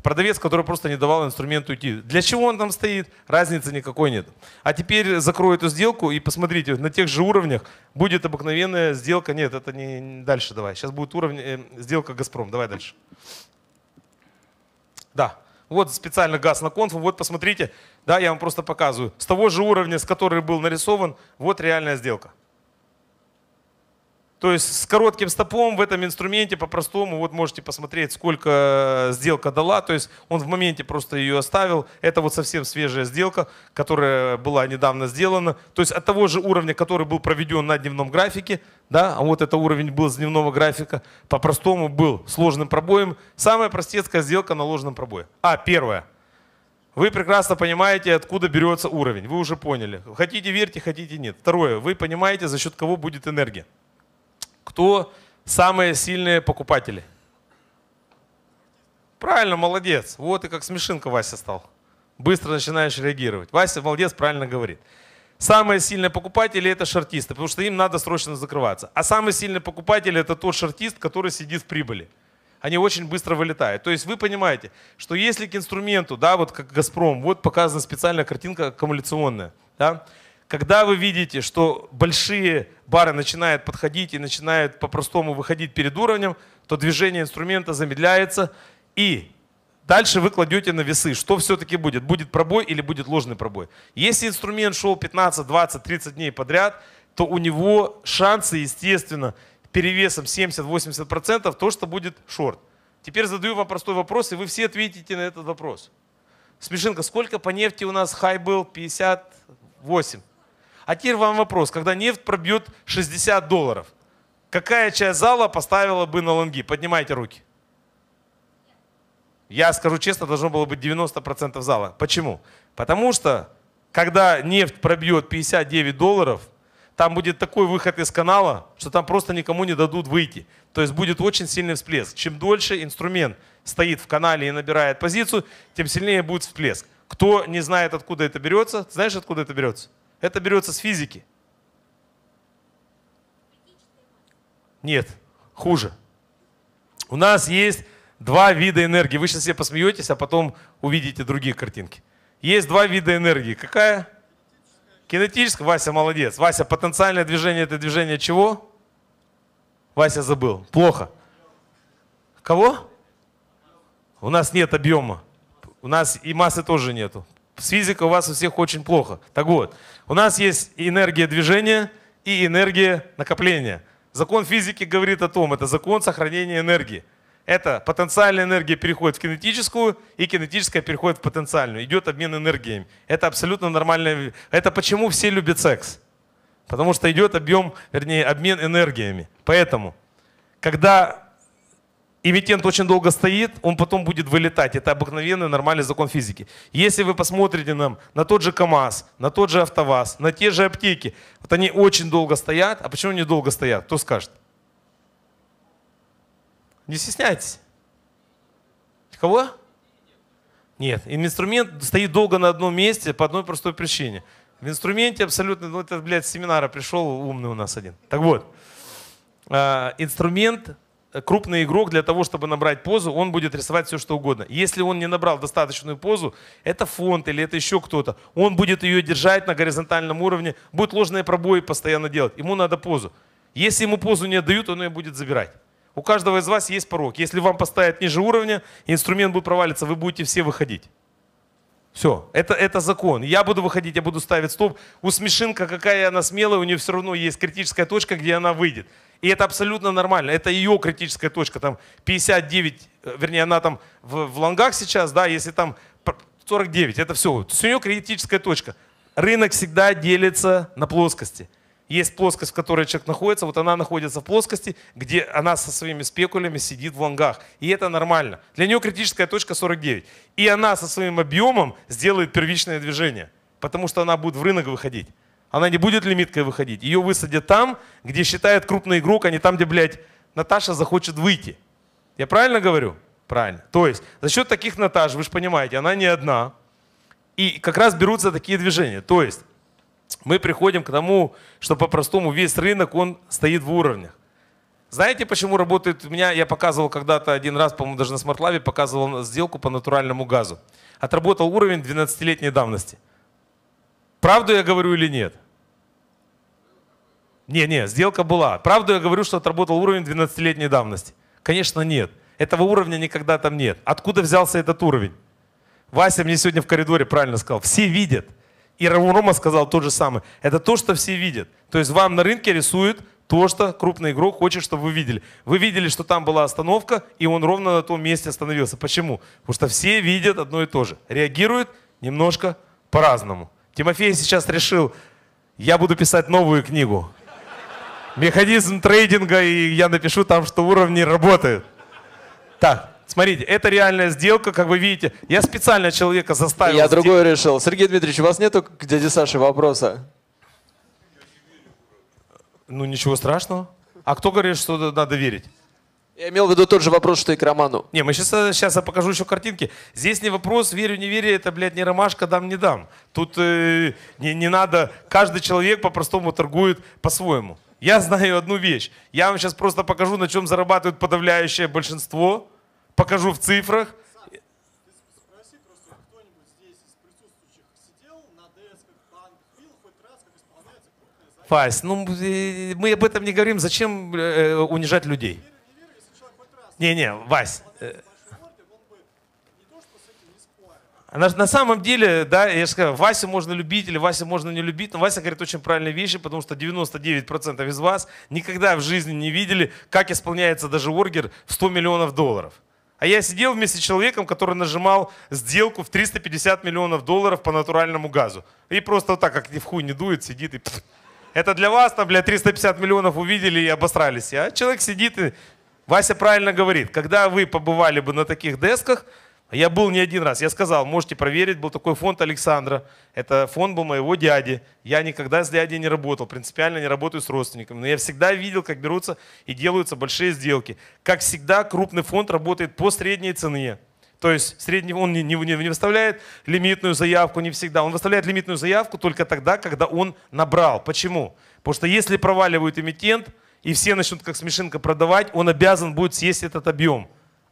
Продавец, который просто не давал инструменту уйти. Для чего он там стоит? Разницы никакой нет. А теперь закрою эту сделку и посмотрите, на тех же уровнях будет обыкновенная сделка. Нет, это не дальше давай. Сейчас будет уровень, э, сделка «Газпром». Давай дальше. Да, вот специально газ на конфу. Вот посмотрите, да, я вам просто показываю. С того же уровня, с которого был нарисован, вот реальная сделка. То есть с коротким стопом в этом инструменте по-простому, вот можете посмотреть, сколько э, сделка дала. То есть он в моменте просто ее оставил. Это вот совсем свежая сделка, которая была недавно сделана. То есть от того же уровня, который был проведен на дневном графике, да, а вот это уровень был с дневного графика, по-простому был сложным пробоем. Самая простецкая сделка на ложном пробое. А, первое. Вы прекрасно понимаете, откуда берется уровень. Вы уже поняли. Хотите верьте, хотите нет. Второе. Вы понимаете, за счет кого будет энергия. Кто самые сильные покупатели? Правильно, молодец. Вот и как смешинка Вася стал. Быстро начинаешь реагировать. Вася, молодец, правильно говорит. Самые сильные покупатели – это шортисты, потому что им надо срочно закрываться. А самый сильный покупатель – это тот шортист, который сидит в прибыли. Они очень быстро вылетают. То есть вы понимаете, что если к инструменту, да, вот как «Газпром», вот показана специальная картинка аккумуляционная, да, когда вы видите, что большие бары начинают подходить и начинают по-простому выходить перед уровнем, то движение инструмента замедляется, и дальше вы кладете на весы, что все-таки будет, будет пробой или будет ложный пробой. Если инструмент шел 15, 20, 30 дней подряд, то у него шансы, естественно, перевесом 70-80% то, что будет шорт. Теперь задаю вам простой вопрос, и вы все ответите на этот вопрос. Смешинка, сколько по нефти у нас хай был? 58. А теперь вам вопрос, когда нефть пробьет 60 долларов, какая часть зала поставила бы на лонги? Поднимайте руки. Я скажу честно, должно было быть 90% зала. Почему? Потому что, когда нефть пробьет 59 долларов, там будет такой выход из канала, что там просто никому не дадут выйти. То есть будет очень сильный всплеск. Чем дольше инструмент стоит в канале и набирает позицию, тем сильнее будет всплеск. Кто не знает, откуда это берется, знаешь, откуда это берется? Это берется с физики. Нет, хуже. У нас есть два вида энергии. Вы сейчас все посмеетесь, а потом увидите другие картинки. Есть два вида энергии. Какая? Кинетическая. Вася молодец. Вася, потенциальное движение – это движение чего? Вася забыл. Плохо. Кого? У нас нет объема. У нас и массы тоже нету с физикой у вас у всех очень плохо. Так вот, у нас есть энергия движения и энергия накопления. Закон физики говорит о том, это закон сохранения энергии. Это потенциальная энергия переходит в кинетическую, и кинетическая переходит в потенциальную. Идет обмен энергиями. Это абсолютно нормальная... Это почему все любят секс. Потому что идет объем, вернее, обмен энергиями. Поэтому, когда эмитент очень долго стоит, он потом будет вылетать. Это обыкновенный нормальный закон физики. Если вы посмотрите нам на тот же КАМАЗ, на тот же АвтоВАЗ, на те же аптеки, вот они очень долго стоят. А почему они долго стоят? Кто скажет? Не стесняйтесь. Кого? Нет, инструмент стоит долго на одном месте по одной простой причине. В инструменте абсолютно, ну это, блядь, с семинара пришел умный у нас один. Так вот, а, инструмент Э, крупный игрок для того, чтобы набрать позу, он будет рисовать все, что угодно. Если он не набрал достаточную позу, это фонд или это еще кто-то, он будет ее держать на горизонтальном уровне, будет ложные пробои постоянно делать. Ему надо позу. Если ему позу не отдают, он ее будет забирать. У каждого из вас есть порог. Если вам поставят ниже уровня, инструмент будет провалиться, вы будете все выходить. Все, это, это закон. Я буду выходить, я буду ставить стоп. У смешинка, какая она смелая, у нее все равно есть критическая точка, где она выйдет. И это абсолютно нормально. Это ее критическая точка. Там 59, э, вернее, она там в, в лонгах сейчас, да, если там 49, это все. С нее критическая точка. Рынок всегда делится на плоскости. Есть плоскость, в которой человек находится, вот она находится в плоскости, где она со своими спекулями сидит в лонгах. И это нормально. Для нее критическая точка 49. И она со своим объемом сделает первичное движение, потому что она будет в рынок выходить. Она не будет лимиткой выходить. Ее высадят там, где считает крупный игрок, а не там, где, блядь, Наташа захочет выйти. Я правильно говорю? Правильно. То есть за счет таких Наташ, вы же понимаете, она не одна. И как раз берутся такие движения. То есть мы приходим к тому, что по-простому весь рынок, он стоит в уровнях. Знаете, почему работает у меня? Я показывал когда-то один раз, по-моему, даже на SmartLab показывал сделку по натуральному газу. Отработал уровень 12-летней давности – Правду я говорю или нет? Не, не, сделка была. Правду я говорю, что отработал уровень 12-летней давности. Конечно, нет. Этого уровня никогда там нет. Откуда взялся этот уровень? Вася мне сегодня в коридоре правильно сказал. Все видят. И Рома сказал то же самое. Это то, что все видят. То есть вам на рынке рисуют то, что крупный игрок хочет, чтобы вы видели. Вы видели, что там была остановка, и он ровно на том месте остановился. Почему? Потому что все видят одно и то же. Реагируют немножко по-разному. Тимофей сейчас решил, я буду писать новую книгу. Механизм трейдинга, и я напишу там, что уровни работают. Так, Смотрите, это реальная сделка, как вы видите. Я специально человека заставил. Я сделать. другое решил. Сергей Дмитриевич, у вас нету к дяде Саше вопроса? Ну ничего страшного. А кто говорит, что надо верить? Я имел в виду тот же вопрос, что и к роману. Не, мы сейчас, сейчас э, я покажу еще картинки. Здесь не вопрос, верю, не верю, это, блядь, не ромашка, дам, не дам. Тут э, не, не надо, каждый человек по-простому торгует по-своему. Я знаю одну вещь. Я вам сейчас просто покажу, на чем зарабатывают подавляющее большинство. Покажу в цифрах. Фась, ну э, мы об этом не говорим. Зачем э, унижать людей? Не-не, Вась. Э, на, самом деле, да, я же сказал, Вася можно любить или Вася можно не любить, но Вася говорит очень правильные вещи, потому что 99% из вас никогда в жизни не видели, как исполняется даже оргер в 100 миллионов долларов. А я сидел вместе с человеком, который нажимал сделку в 350 миллионов долларов по натуральному газу. И просто вот так, как ни в хуй не дует, сидит и... Это для вас, там, бля, 350 миллионов увидели и обосрались. А человек сидит и Вася правильно говорит, когда вы побывали бы на таких десках, я был не один раз, я сказал, можете проверить, был такой фонд Александра, это фонд был моего дяди, я никогда с дядей не работал, принципиально не работаю с родственниками, но я всегда видел, как берутся и делаются большие сделки. Как всегда, крупный фонд работает по средней цене. То есть средний, он не, не, не выставляет лимитную заявку не всегда. Он выставляет лимитную заявку только тогда, когда он набрал. Почему? Потому что если проваливает эмитент, и все начнут как смешинка продавать, он обязан будет съесть этот объем,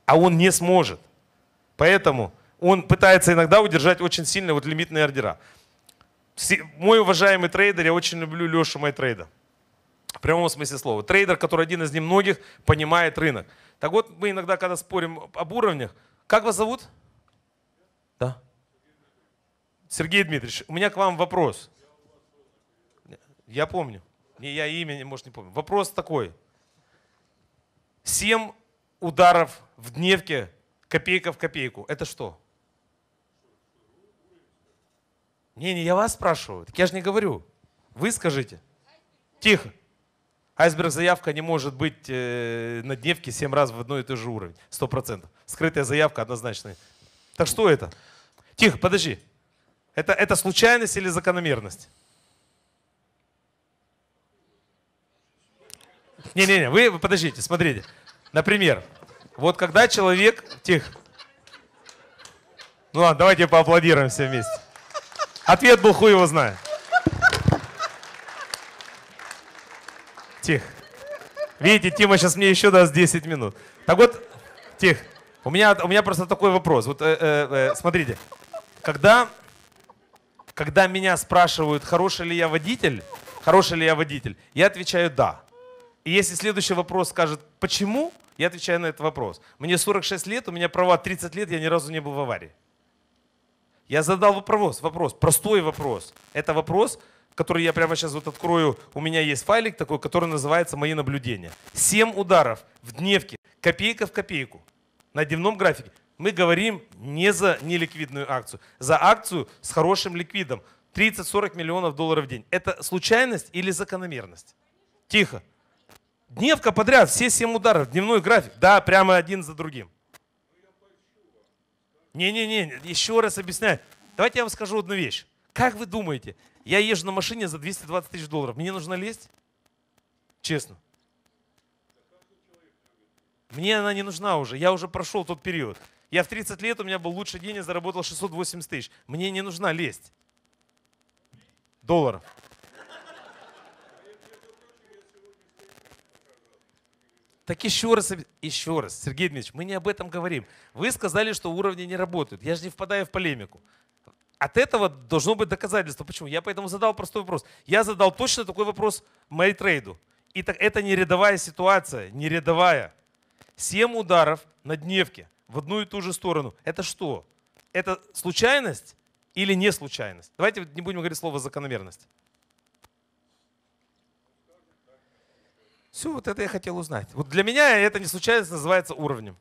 а он не сможет. Поэтому он пытается иногда удержать очень сильно вот лимитные ордера. Мой уважаемый трейдер, я очень люблю Лешу Майтрейда. В прямом смысле слова. Трейдер, который один из немногих понимает рынок. Так вот, мы иногда, когда спорим об уровнях, как вас зовут? Да. Сергей Дмитриевич, у меня к вам вопрос. Я помню. Не я имя, может, не помню. Вопрос такой. Семь ударов в дневке, копейка в копейку. Это что? Не, не, я вас спрашиваю. Так я же не говорю. Вы скажите. Тихо. Айсберг заявка не может быть э, на дневке 7 раз в одно и то же уровень. процентов. Скрытая заявка однозначная. Так что это? Тихо, подожди. Это, это случайность или закономерность? Не-не-не, вы подождите, смотрите. Например, вот когда человек... Тихо. Ну ладно, давайте поаплодируем все вместе. Ответ был хуй его знает. Тихо. Видите, Тима сейчас мне еще даст 10 минут. Так вот, тихо. У меня, у меня просто такой вопрос. Вот, э, э, э, смотрите, когда, когда меня спрашивают, хороший ли я водитель, хороший ли я водитель, я отвечаю «да». И если следующий вопрос скажет «почему?», я отвечаю на этот вопрос. Мне 46 лет, у меня права 30 лет, я ни разу не был в аварии. Я задал вопрос, вопрос, простой вопрос. Это вопрос, который я прямо сейчас вот открою. У меня есть файлик такой, который называется «Мои наблюдения». 7 ударов в дневке, копейка в копейку, на дневном графике. Мы говорим не за неликвидную акцию, за акцию с хорошим ликвидом. 30-40 миллионов долларов в день. Это случайность или закономерность? Тихо. Дневка подряд, все семь ударов, дневной график. Да, прямо один за другим. Не-не-не, еще раз объясняю. Давайте я вам скажу одну вещь. Как вы думаете, я езжу на машине за 220 тысяч долларов, мне нужно лезть? Честно. Мне она не нужна уже, я уже прошел тот период. Я в 30 лет, у меня был лучший день, я заработал 680 тысяч. Мне не нужна лезть. Долларов. Так еще раз, еще раз, Сергей Дмитриевич, мы не об этом говорим. Вы сказали, что уровни не работают. Я же не впадаю в полемику. От этого должно быть доказательство. Почему? Я поэтому задал простой вопрос. Я задал точно такой вопрос Мэйтрейду. И так, это не рядовая ситуация, не рядовая. Семь ударов на дневке в одну и ту же сторону. Это что? Это случайность или не случайность? Давайте не будем говорить слово закономерность. Все, вот это я хотел узнать. Вот для меня это не случайно называется уровнем.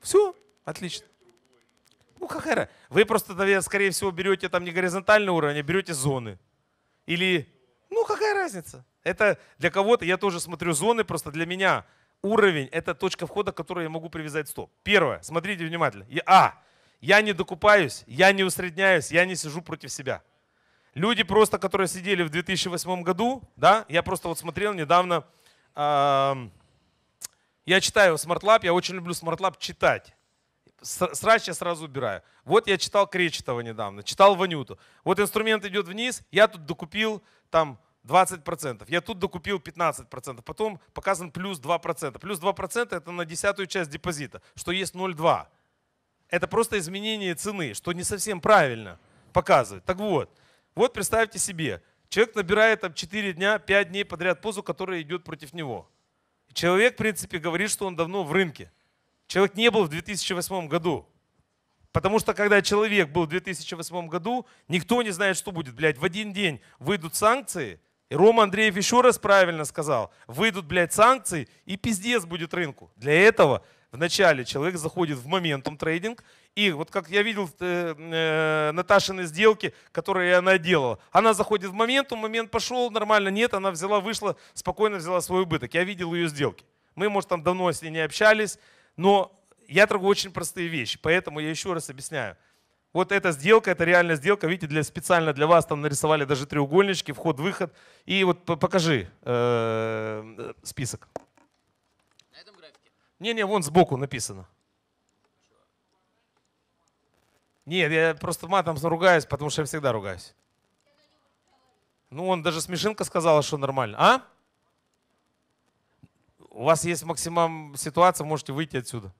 Все, отлично. Ну, какая Вы просто, наверное, скорее всего, берете там не горизонтальный уровень, а берете зоны. Или, ну, какая разница? Это для кого-то, я тоже смотрю зоны, просто для меня уровень – это точка входа, к которой я могу привязать стоп. Первое, смотрите внимательно. И, а, я не докупаюсь, я не усредняюсь, я не сижу против себя – Люди просто, которые сидели в 2008 году, да, я просто вот смотрел недавно, э, я читаю Smart я очень люблю Smart читать. Срач я сразу убираю. Вот я читал Кречетова недавно, читал Ванюту. Вот инструмент идет вниз, я тут докупил там 20%. Я тут докупил 15%. Потом показан плюс 2%. Плюс 2% это на десятую часть депозита, что есть 0,2. Это просто изменение цены, что не совсем правильно показывает. Так вот, вот представьте себе, человек набирает там 4 дня, 5 дней подряд позу, которая идет против него. Человек, в принципе, говорит, что он давно в рынке. Человек не был в 2008 году. Потому что когда человек был в 2008 году, никто не знает, что будет. Блядь, в один день выйдут санкции, и Рома Андреев еще раз правильно сказал, выйдут, блядь, санкции, и пиздец будет рынку. Для этого Вначале человек заходит в моментом трейдинг, и вот как я видел э, э, Наташины сделки, которые она делала, она заходит в моментум, момент пошел, нормально, нет, она взяла, вышла, спокойно взяла свой убыток. Я видел ее сделки. Мы, может, там давно с ней не общались, но я торгую очень простые вещи, поэтому я еще раз объясняю. Вот эта сделка, это реальная сделка. Видите, для, специально для вас там нарисовали даже треугольнички, вход-выход. И вот покажи э, список. Не-не, вон сбоку написано. Нет, я просто матом ругаюсь, потому что я всегда ругаюсь. Ну, он даже смешинка сказала, что нормально. А? У вас есть максимум ситуация, можете выйти отсюда.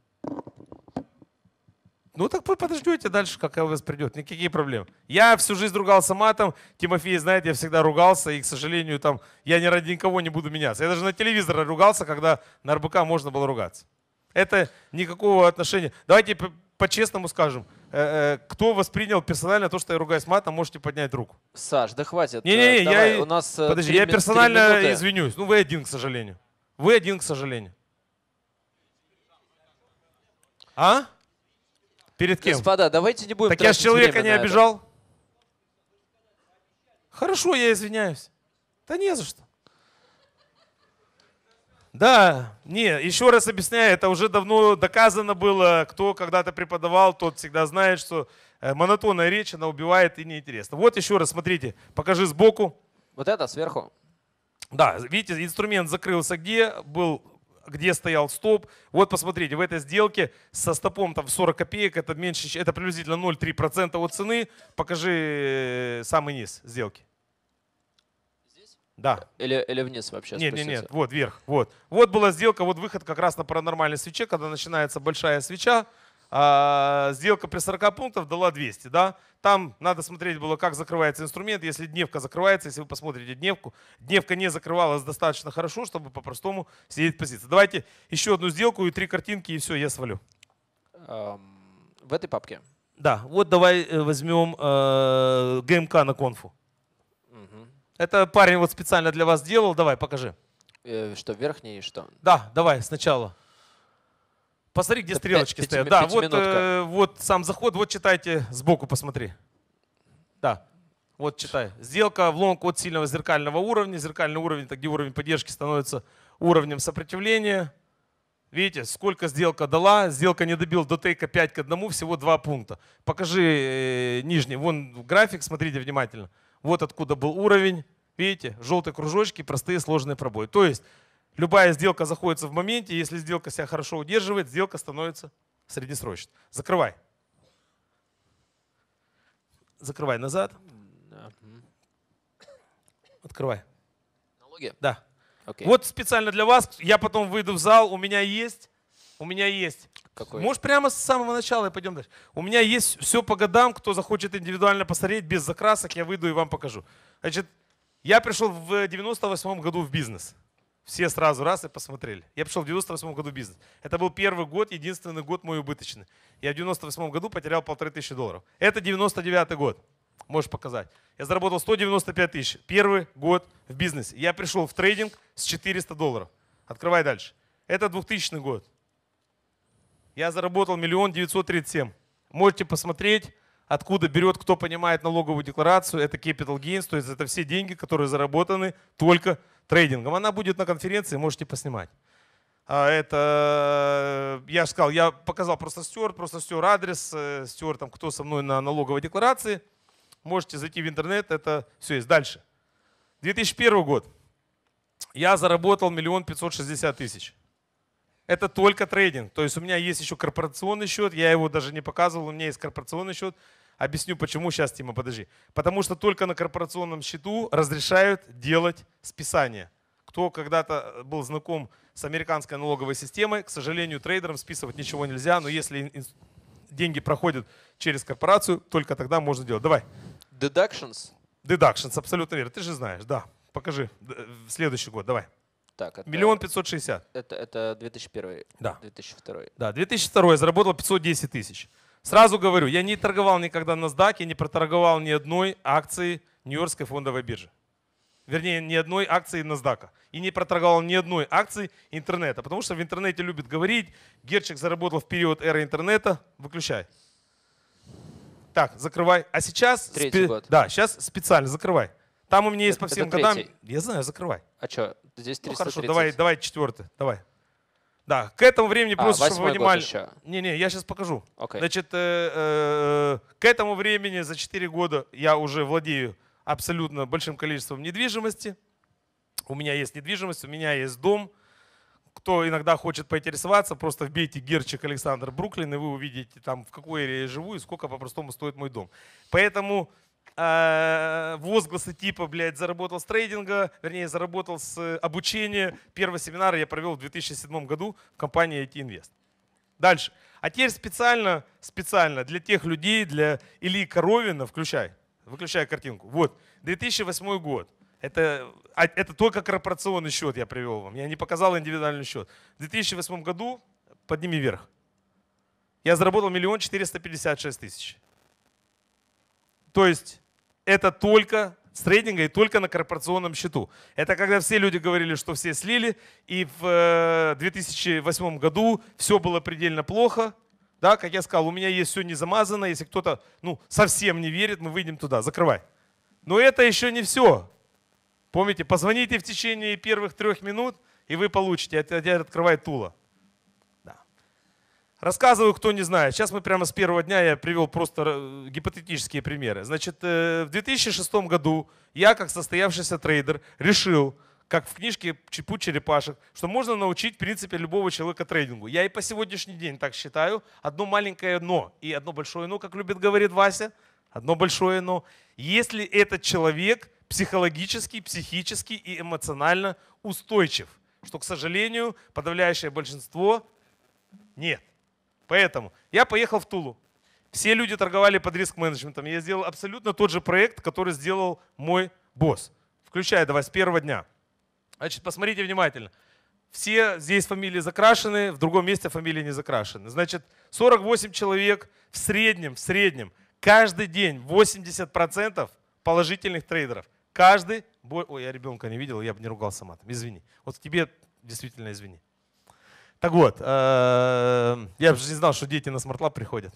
Ну так вы подождете дальше, какая у вас придет, Никакие проблемы. Я всю жизнь ругался матом, Тимофей знает, я всегда ругался, и, к сожалению, там я ни ради никого не буду меняться. Я даже на телевизор ругался, когда на РБК можно было ругаться. Это никакого отношения. Давайте по-честному скажем, э, э, кто воспринял персонально то, что я ругаюсь матом, можете поднять руку. Саш, да хватит. Не-не-не, э, Давай, я, у нас подожди, я персонально извинюсь. Ну вы один, к сожалению. Вы один, к сожалению. А? Перед кем? Господа, давайте не будем Так я же человека не обижал. Это. Хорошо, я извиняюсь. Да не за что. Да, не, еще раз объясняю, это уже давно доказано было, кто когда-то преподавал, тот всегда знает, что э, монотонная речь, она убивает и неинтересно. Вот еще раз, смотрите, покажи сбоку. Вот это сверху. Да, видите, инструмент закрылся где? Был где стоял стоп. Вот посмотрите, в этой сделке со стопом там в 40 копеек, это меньше, это приблизительно 0,3% от цены. Покажи э, самый низ сделки. Здесь? Да. Или, или вниз вообще? Нет, спуститься. нет, нет, вот вверх. Вот. вот была сделка, вот выход как раз на паранормальной свече, когда начинается большая свеча, а, сделка при 40 пунктов дала 200, да? Там надо смотреть было, как закрывается инструмент, если дневка закрывается, если вы посмотрите дневку. Дневка не закрывалась достаточно хорошо, чтобы по-простому сидеть позиция. Давайте еще одну сделку и три картинки, и все, я свалю. В этой папке? Да, вот давай э, возьмем э, ГМК на конфу. Угу. Это парень вот специально для вас делал, давай, покажи. Э, что, верхний и что? Да, давай, сначала. Посмотри, где стрелочки 5, стоят. 5, да, 5 вот, э, вот сам заход, вот читайте сбоку, посмотри. Да, вот читай. Сделка в лонг от сильного зеркального уровня. Зеркальный уровень, это где уровень поддержки становится уровнем сопротивления. Видите, сколько сделка дала, сделка не добил до тейка 5 к 1, всего 2 пункта. Покажи э, нижний, вон график, смотрите внимательно. Вот откуда был уровень. Видите, желтые кружочки, простые сложные пробои. То есть Любая сделка заходится в моменте, если сделка себя хорошо удерживает, сделка становится среднесрочной. Закрывай. Закрывай назад. Открывай. Налоги? Да. Okay. Вот специально для вас, я потом выйду в зал, у меня есть, у меня есть. Какой? Можешь прямо с самого начала и пойдем дальше. У меня есть все по годам, кто захочет индивидуально посмотреть, без закрасок, я выйду и вам покажу. Значит, я пришел в 98 году в бизнес. Все сразу раз и посмотрели. Я пришел в 98 году в бизнес. Это был первый год, единственный год мой убыточный. Я в 98 году потерял полторы тысячи долларов. Это 99 год. Можешь показать. Я заработал 195 тысяч. Первый год в бизнесе. Я пришел в трейдинг с 400 долларов. Открывай дальше. Это 2000 год. Я заработал миллион девятьсот тридцать семь. Можете посмотреть откуда берет, кто понимает налоговую декларацию, это capital gains, то есть это все деньги, которые заработаны только трейдингом. Она будет на конференции, можете поснимать. А, это, я же сказал, я показал просто Стюарт, просто Стюарт адрес, э, Стюарт там, кто со мной на налоговой декларации. Можете зайти в интернет, это все есть. Дальше. 2001 год. Я заработал миллион пятьсот шестьдесят тысяч. Это только трейдинг. То есть у меня есть еще корпорационный счет, я его даже не показывал, у меня есть корпорационный счет – Объясню, почему сейчас, Тима, подожди. Потому что только на корпорационном счету разрешают делать списание. Кто когда-то э, был знаком с американской налоговой системой, к сожалению, трейдерам списывать ничего нельзя, но если деньги проходят через корпорацию, только тогда можно делать. Давай. Deductions. Deductions, абсолютно верно. Ты же знаешь, да. Покажи. Э, в следующий год, давай. Так, это, Миллион пятьсот шестьдесят. Это, это 2001. Да. 2002. Да, 2002 заработал 510 тысяч. Сразу говорю, я не торговал никогда на сдаке, не проторговал ни одной акции Нью-Йоркской фондовой биржи. Вернее, ни одной акции NASDAQ. И не проторговал ни одной акции интернета. Потому что в интернете любят говорить, Герчик заработал в период эры интернета, выключай. Так, закрывай. А сейчас... Третий спе- год. Да, сейчас специально закрывай. Там у меня есть это, по всем годам... Я знаю, закрывай. А что, здесь 330. Ну хорошо, давай, давай четвертый, давай. Да, к этому времени а, просто, чтобы вы понимали. Не-не, я сейчас покажу. Okay. Значит, э, э, э, к этому времени за 4 года я уже владею абсолютно большим количеством недвижимости. У меня есть недвижимость, у меня есть дом. Кто иногда хочет поинтересоваться, просто вбейте Герчик Александр Бруклин, и вы увидите там, в какой эре я живу и сколько по-простому стоит мой дом. Поэтому а, возгласы типа, блядь, заработал с трейдинга, вернее, заработал с э, обучения. Первый семинар я провел в 2007 году в компании IT Invest. Дальше. А теперь специально, специально для тех людей, для Ильи Коровина, включай, выключай картинку. Вот, 2008 год. Это, а, это только корпорационный счет я привел вам. Я не показал индивидуальный счет. В 2008 году, подними вверх, я заработал миллион четыреста пятьдесят шесть тысяч. То есть это только с трейдинга и только на корпорационном счету. Это когда все люди говорили, что все слили, и в 2008 э, году все было предельно плохо. Да, как я сказал, у меня есть все не замазано, если кто-то ну, совсем не верит, мы выйдем туда, закрывай. Но это еще не все. Помните, позвоните в течение первых трех минут, и вы получите. Это открывает Тула. Рассказываю, кто не знает. Сейчас мы прямо с первого дня, я привел просто э, гипотетические примеры. Значит, э, в 2006 году я, как состоявшийся трейдер, решил, как в книжке «Путь черепашек», что можно научить, в принципе, любого человека трейдингу. Я и по сегодняшний день так считаю. Одно маленькое «но» и одно большое «но», как любит говорит Вася. Одно большое «но». Если этот человек психологически, психически и эмоционально устойчив, что, к сожалению, подавляющее большинство нет. Поэтому я поехал в Тулу. Все люди торговали под риск-менеджментом. Я сделал абсолютно тот же проект, который сделал мой босс, включая давай с первого дня. Значит, посмотрите внимательно. Все здесь фамилии закрашены, в другом месте фамилии не закрашены. Значит, 48 человек в среднем, в среднем, каждый день 80% положительных трейдеров. Каждый... Ой, я ребенка не видел, я бы не ругался матом. Извини. Вот тебе действительно извини. Так вот, э, я же не знал, что дети на смартлаб приходят.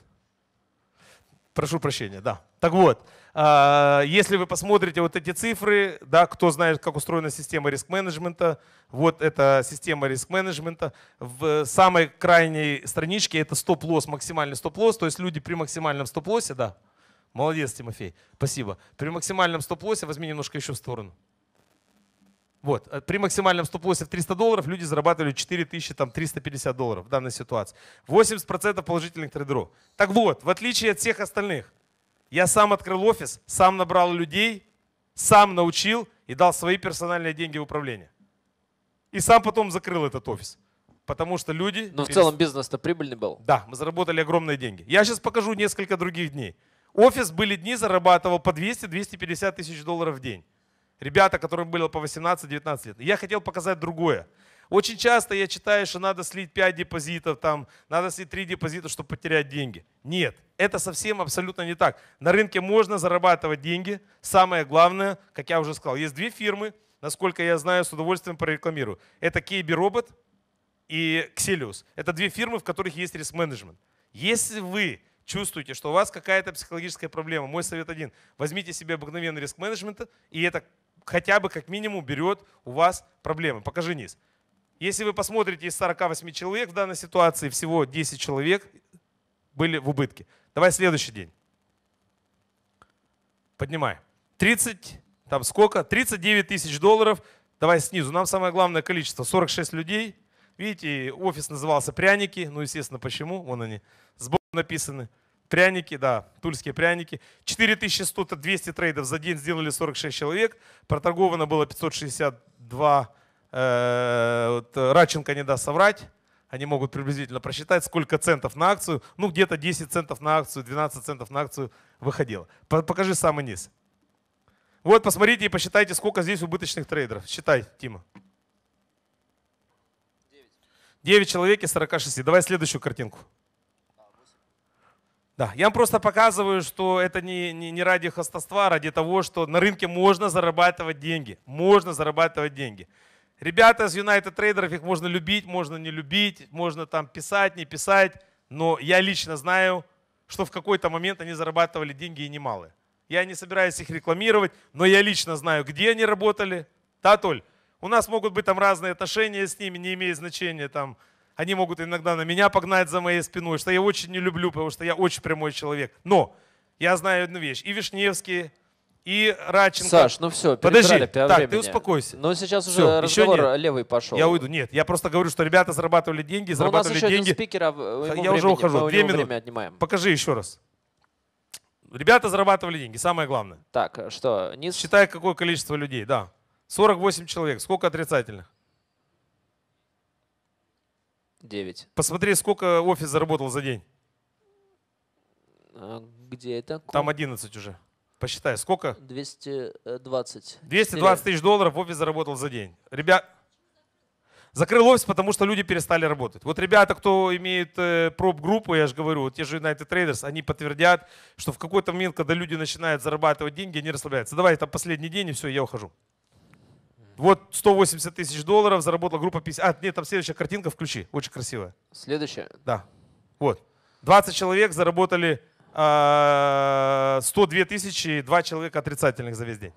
Прошу прощения, да. Так вот, э, если вы посмотрите вот эти цифры, да, кто знает, как устроена система риск-менеджмента, вот эта система риск-менеджмента. В самой крайней страничке это стоп-лосс, максимальный стоп-лосс, то есть люди при максимальном стоп-лоссе, да, молодец, Тимофей, спасибо, при максимальном стоп-лоссе возьми немножко еще в сторону. Вот. Э, при максимальном стоп-лоссе в 300 долларов люди зарабатывали 4350 долларов в данной ситуации. 80% положительных трейдеров. Так вот, в отличие от всех остальных, я сам открыл офис, сам набрал людей, сам научил и дал свои персональные деньги в управление. И сам потом закрыл этот офис. Потому что люди... Но в целом бизнес-то прибыльный был. Да, мы заработали огромные деньги. Я сейчас покажу несколько других дней. Офис были дни, зарабатывал по 200-250 тысяч долларов в день. Ребята, которым было по 18-19 лет. я хотел показать другое. Очень часто я читаю, что надо слить 5 депозитов, там, надо слить 3 депозита, чтобы потерять деньги. Нет, это совсем абсолютно не так. На рынке можно зарабатывать деньги. Самое главное, как я уже сказал, есть две фирмы, насколько я знаю, с удовольствием прорекламирую. Это KB Robot и Xelius. Это две фирмы, в которых есть риск-менеджмент. Если вы чувствуете, что у вас какая-то психологическая проблема, мой совет один. Возьмите себе обыкновенный риск-менеджмент, и это хотя бы как минимум берет у вас проблемы. Покажи низ. Если вы посмотрите, из 48 человек в данной ситуации всего 10 человек были в убытке. Давай следующий день. Поднимай. 30, там сколько? 39 тысяч долларов. Давай снизу. Нам самое главное количество. 46 людей. Видите, офис назывался «Пряники». Ну, естественно, почему? Вон они сбоку написаны. Пряники, да, тульские пряники. 4100, 200 трейдов за день сделали 46 человек. Проторговано было 562. Э, вот, Раченко не даст соврать. Они могут приблизительно просчитать, сколько центов на акцию. Ну, где-то 10 центов на акцию, 12 центов на акцию выходило. Покажи самый низ. Вот, посмотрите и посчитайте, сколько здесь убыточных трейдеров. Считай, Тима. 9 человек из 46. Давай следующую картинку. Да, я вам просто показываю, что это не, не, не ради хостовства, а ради того, что на рынке можно зарабатывать деньги. Можно зарабатывать деньги. Ребята из United Traders, их можно любить, можно не любить, можно там писать, не писать. Но я лично знаю, что в какой-то момент они зарабатывали деньги и немалые. Я не собираюсь их рекламировать, но я лично знаю, где они работали. Да, У нас могут быть там разные отношения с ними, не имеет значения там, они могут иногда на меня погнать за моей спиной, что я очень не люблю, потому что я очень прямой человек. Но я знаю одну вещь. И Вишневский, и Радченко. Саш, ну все, Подожди, так, времени. ты успокойся. Но ну, сейчас уже все, разговор еще нет. левый пошел. Я уйду. Нет, я просто говорю, что ребята зарабатывали деньги, Но ну, зарабатывали у нас еще деньги. Один спикер, а э, я времени, уже ухожу. Две минуты. Время отнимаем. Покажи еще раз. Ребята зарабатывали деньги, самое главное. Так, что? Низ? Считай, какое количество людей, да. 48 человек. Сколько отрицательных? 9. Посмотри, сколько офис заработал за день. А где это? Там 11 уже. Посчитай, сколько? 220. 220 тысяч долларов офис заработал за день. Ребят, закрыл офис, потому что люди перестали работать. Вот ребята, кто имеет э, проб-группу, я же говорю, вот те же United Traders, они подтвердят, что в какой-то момент, когда люди начинают зарабатывать деньги, они расслабляются. Давай, это последний день, и все, я ухожу. Вот 180 тысяч долларов заработала группа 50. А, нет, там следующая картинка, включи. Очень красивая. Следующая? Да. Вот. 20 человек заработали э, а, 102 тысячи, 2 человека отрицательных за весь день.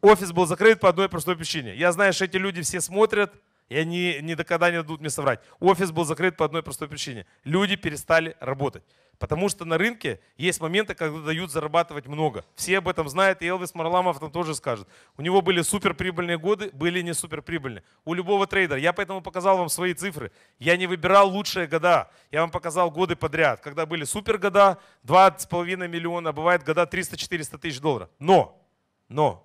Офис был закрыт по одной простой причине. Я знаю, что эти люди все смотрят, и они никогда не дадут мне соврать. Офис был закрыт по одной простой причине. Люди перестали работать. Потому что на рынке есть моменты, когда дают зарабатывать много. Все об этом знают, и Элвис Марламов там тоже скажет. У него были суперприбыльные годы, были не суперприбыльные. У любого трейдера. Я поэтому показал вам свои цифры. Я не выбирал лучшие года. Я вам показал годы подряд, когда были супер года, 2,5 миллиона, бывает года 300-400 тысяч долларов. Но, но,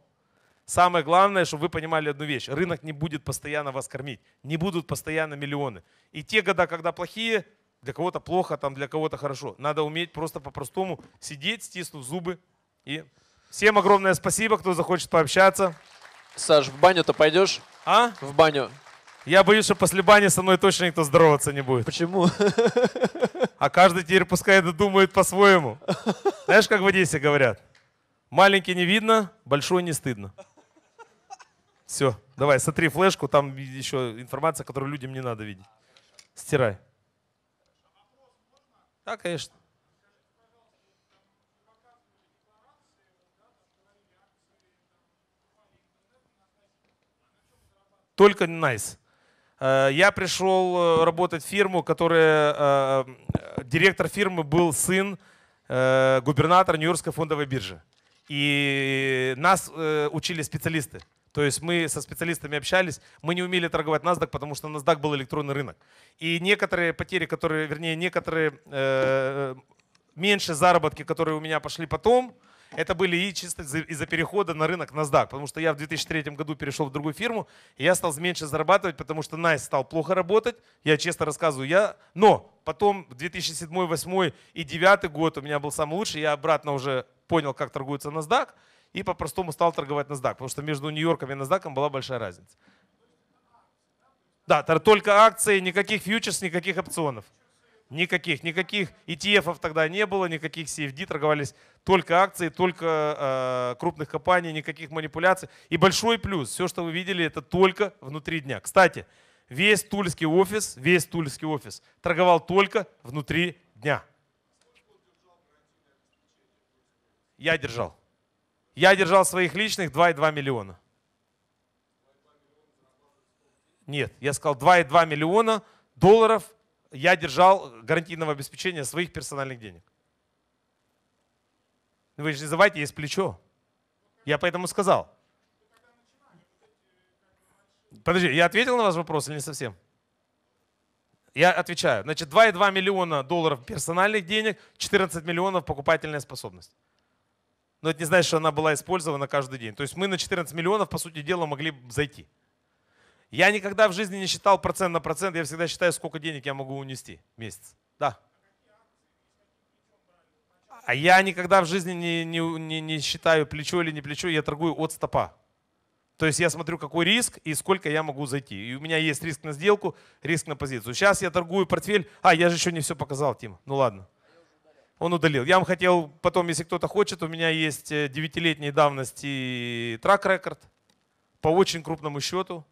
Самое главное, чтобы вы понимали одну вещь. Рынок не будет постоянно вас кормить. Не будут постоянно миллионы. И те года, когда плохие, для кого-то плохо, там для кого-то хорошо. Надо уметь просто по-простому сидеть, стиснув зубы. И всем огромное спасибо, кто захочет пообщаться. Саш, в баню-то пойдешь? А? В баню. Я боюсь, что после бани со мной точно никто здороваться не будет. Почему? А каждый теперь пускай это думает по-своему. Знаешь, как в Одессе говорят? Маленький не видно, большой не стыдно. Все, давай, сотри флешку, там еще информация, которую людям не надо видеть. Стирай. Да, конечно. Только Nice. Э, я пришел э, работать в фирму, которая э, директор фирмы был сын губернатора Нью-Йоркской фондовой биржи. И нас учили специалисты. То есть мы со специалистами общались, мы не умели торговать NASDAQ, потому что NASDAQ был электронный рынок. И некоторые потери, которые, вернее, некоторые э, меньше заработки, которые у меня пошли потом, это были и чисто из-за перехода на рынок NASDAQ, потому что я в 2003 году перешел в другую фирму, и я стал меньше зарабатывать, потому что NICE стал плохо работать, я честно рассказываю, я, но потом 2007, 2008 и 2009 год у меня был самый лучший, я обратно уже понял, как торгуется NASDAQ, и по-простому стал торговать NASDAQ, потому что между Нью-Йорком и NASDAQ была большая разница. Да, только акции, никаких фьючерс, никаких опционов. Никаких, никаких ETF тогда не было, никаких CFD, торговались только акции, только э, крупных компаний, никаких манипуляций. И большой плюс, все, что вы видели, это только внутри дня. Кстати, весь тульский офис, весь тульский офис торговал только внутри дня. Я держал. Я держал своих личных 2,2 миллиона. Нет, я сказал 2,2 миллиона долларов я держал гарантийного обеспечения своих персональных денег. Вы же не забывайте, есть плечо. Я поэтому сказал. Подожди, я ответил на ваш вопрос или не совсем? Я отвечаю. Значит, 2,2 миллиона долларов персональных денег, 14 миллионов покупательная способность но это не значит, что она была использована каждый день. То есть мы на 14 миллионов, по сути дела, могли зайти. Я никогда в жизни не считал процент на процент, я всегда считаю, сколько денег я могу унести в месяц. Да. А я никогда в жизни не, не, не, не считаю плечо или не плечо, я торгую от стопа. То есть я смотрю, какой риск и сколько я могу зайти. И у меня есть риск на сделку, риск на позицию. Сейчас я торгую портфель. А, я же еще не все показал, Тим. Ну ладно он удалил. Я вам хотел потом, если кто-то хочет, у меня есть э, девятилетней давности трак-рекорд по очень крупному счету.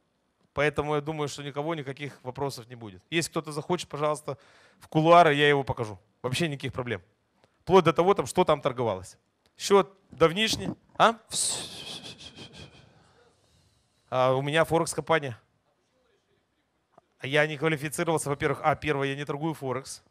Поэтому я думаю, что никого никаких вопросов не будет. Если кто-то захочет, пожалуйста, в кулуары я его покажу. Вообще никаких проблем. Вплоть до того, там, что там торговалось. Счет давнишний. А? а у меня Форекс компания. Я не квалифицировался, во-первых, а, первое, я не торгую Форекс.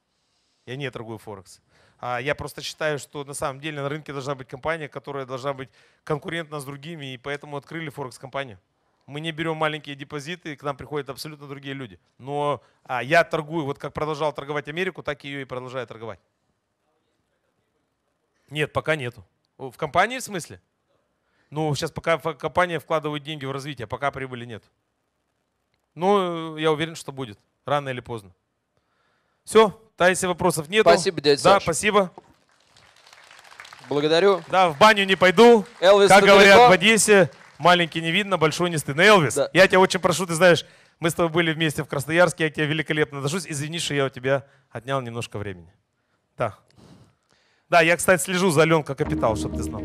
Я не торгую Форекс. А, я просто считаю, что на самом деле на рынке должна быть компания, которая должна быть конкурентна с другими, и поэтому открыли Форекс-компанию. Мы не берем маленькие депозиты, к нам приходят абсолютно другие люди. Но а, я торгую, вот как продолжал торговать Америку, так ее и продолжаю торговать. Нет, пока нету. В компании в смысле? Ну, сейчас пока компания вкладывает деньги в развитие, а пока прибыли нет. Но ну, я уверен, что будет, рано или поздно. Все, да, если вопросов нет. Спасибо, дядя Да, Саша. спасибо. Благодарю. Да, в баню не пойду. Элвис, как говорят далеко? в Одессе, маленький не видно, большой не стыдно. Элвис, да. я тебя очень прошу, ты знаешь, мы с тобой были вместе в Красноярске, я к тебе великолепно отношусь. Извини, что я у тебя отнял немножко времени. Да. Да, я, кстати, слежу за Аленка Капитал, чтобы ты знал.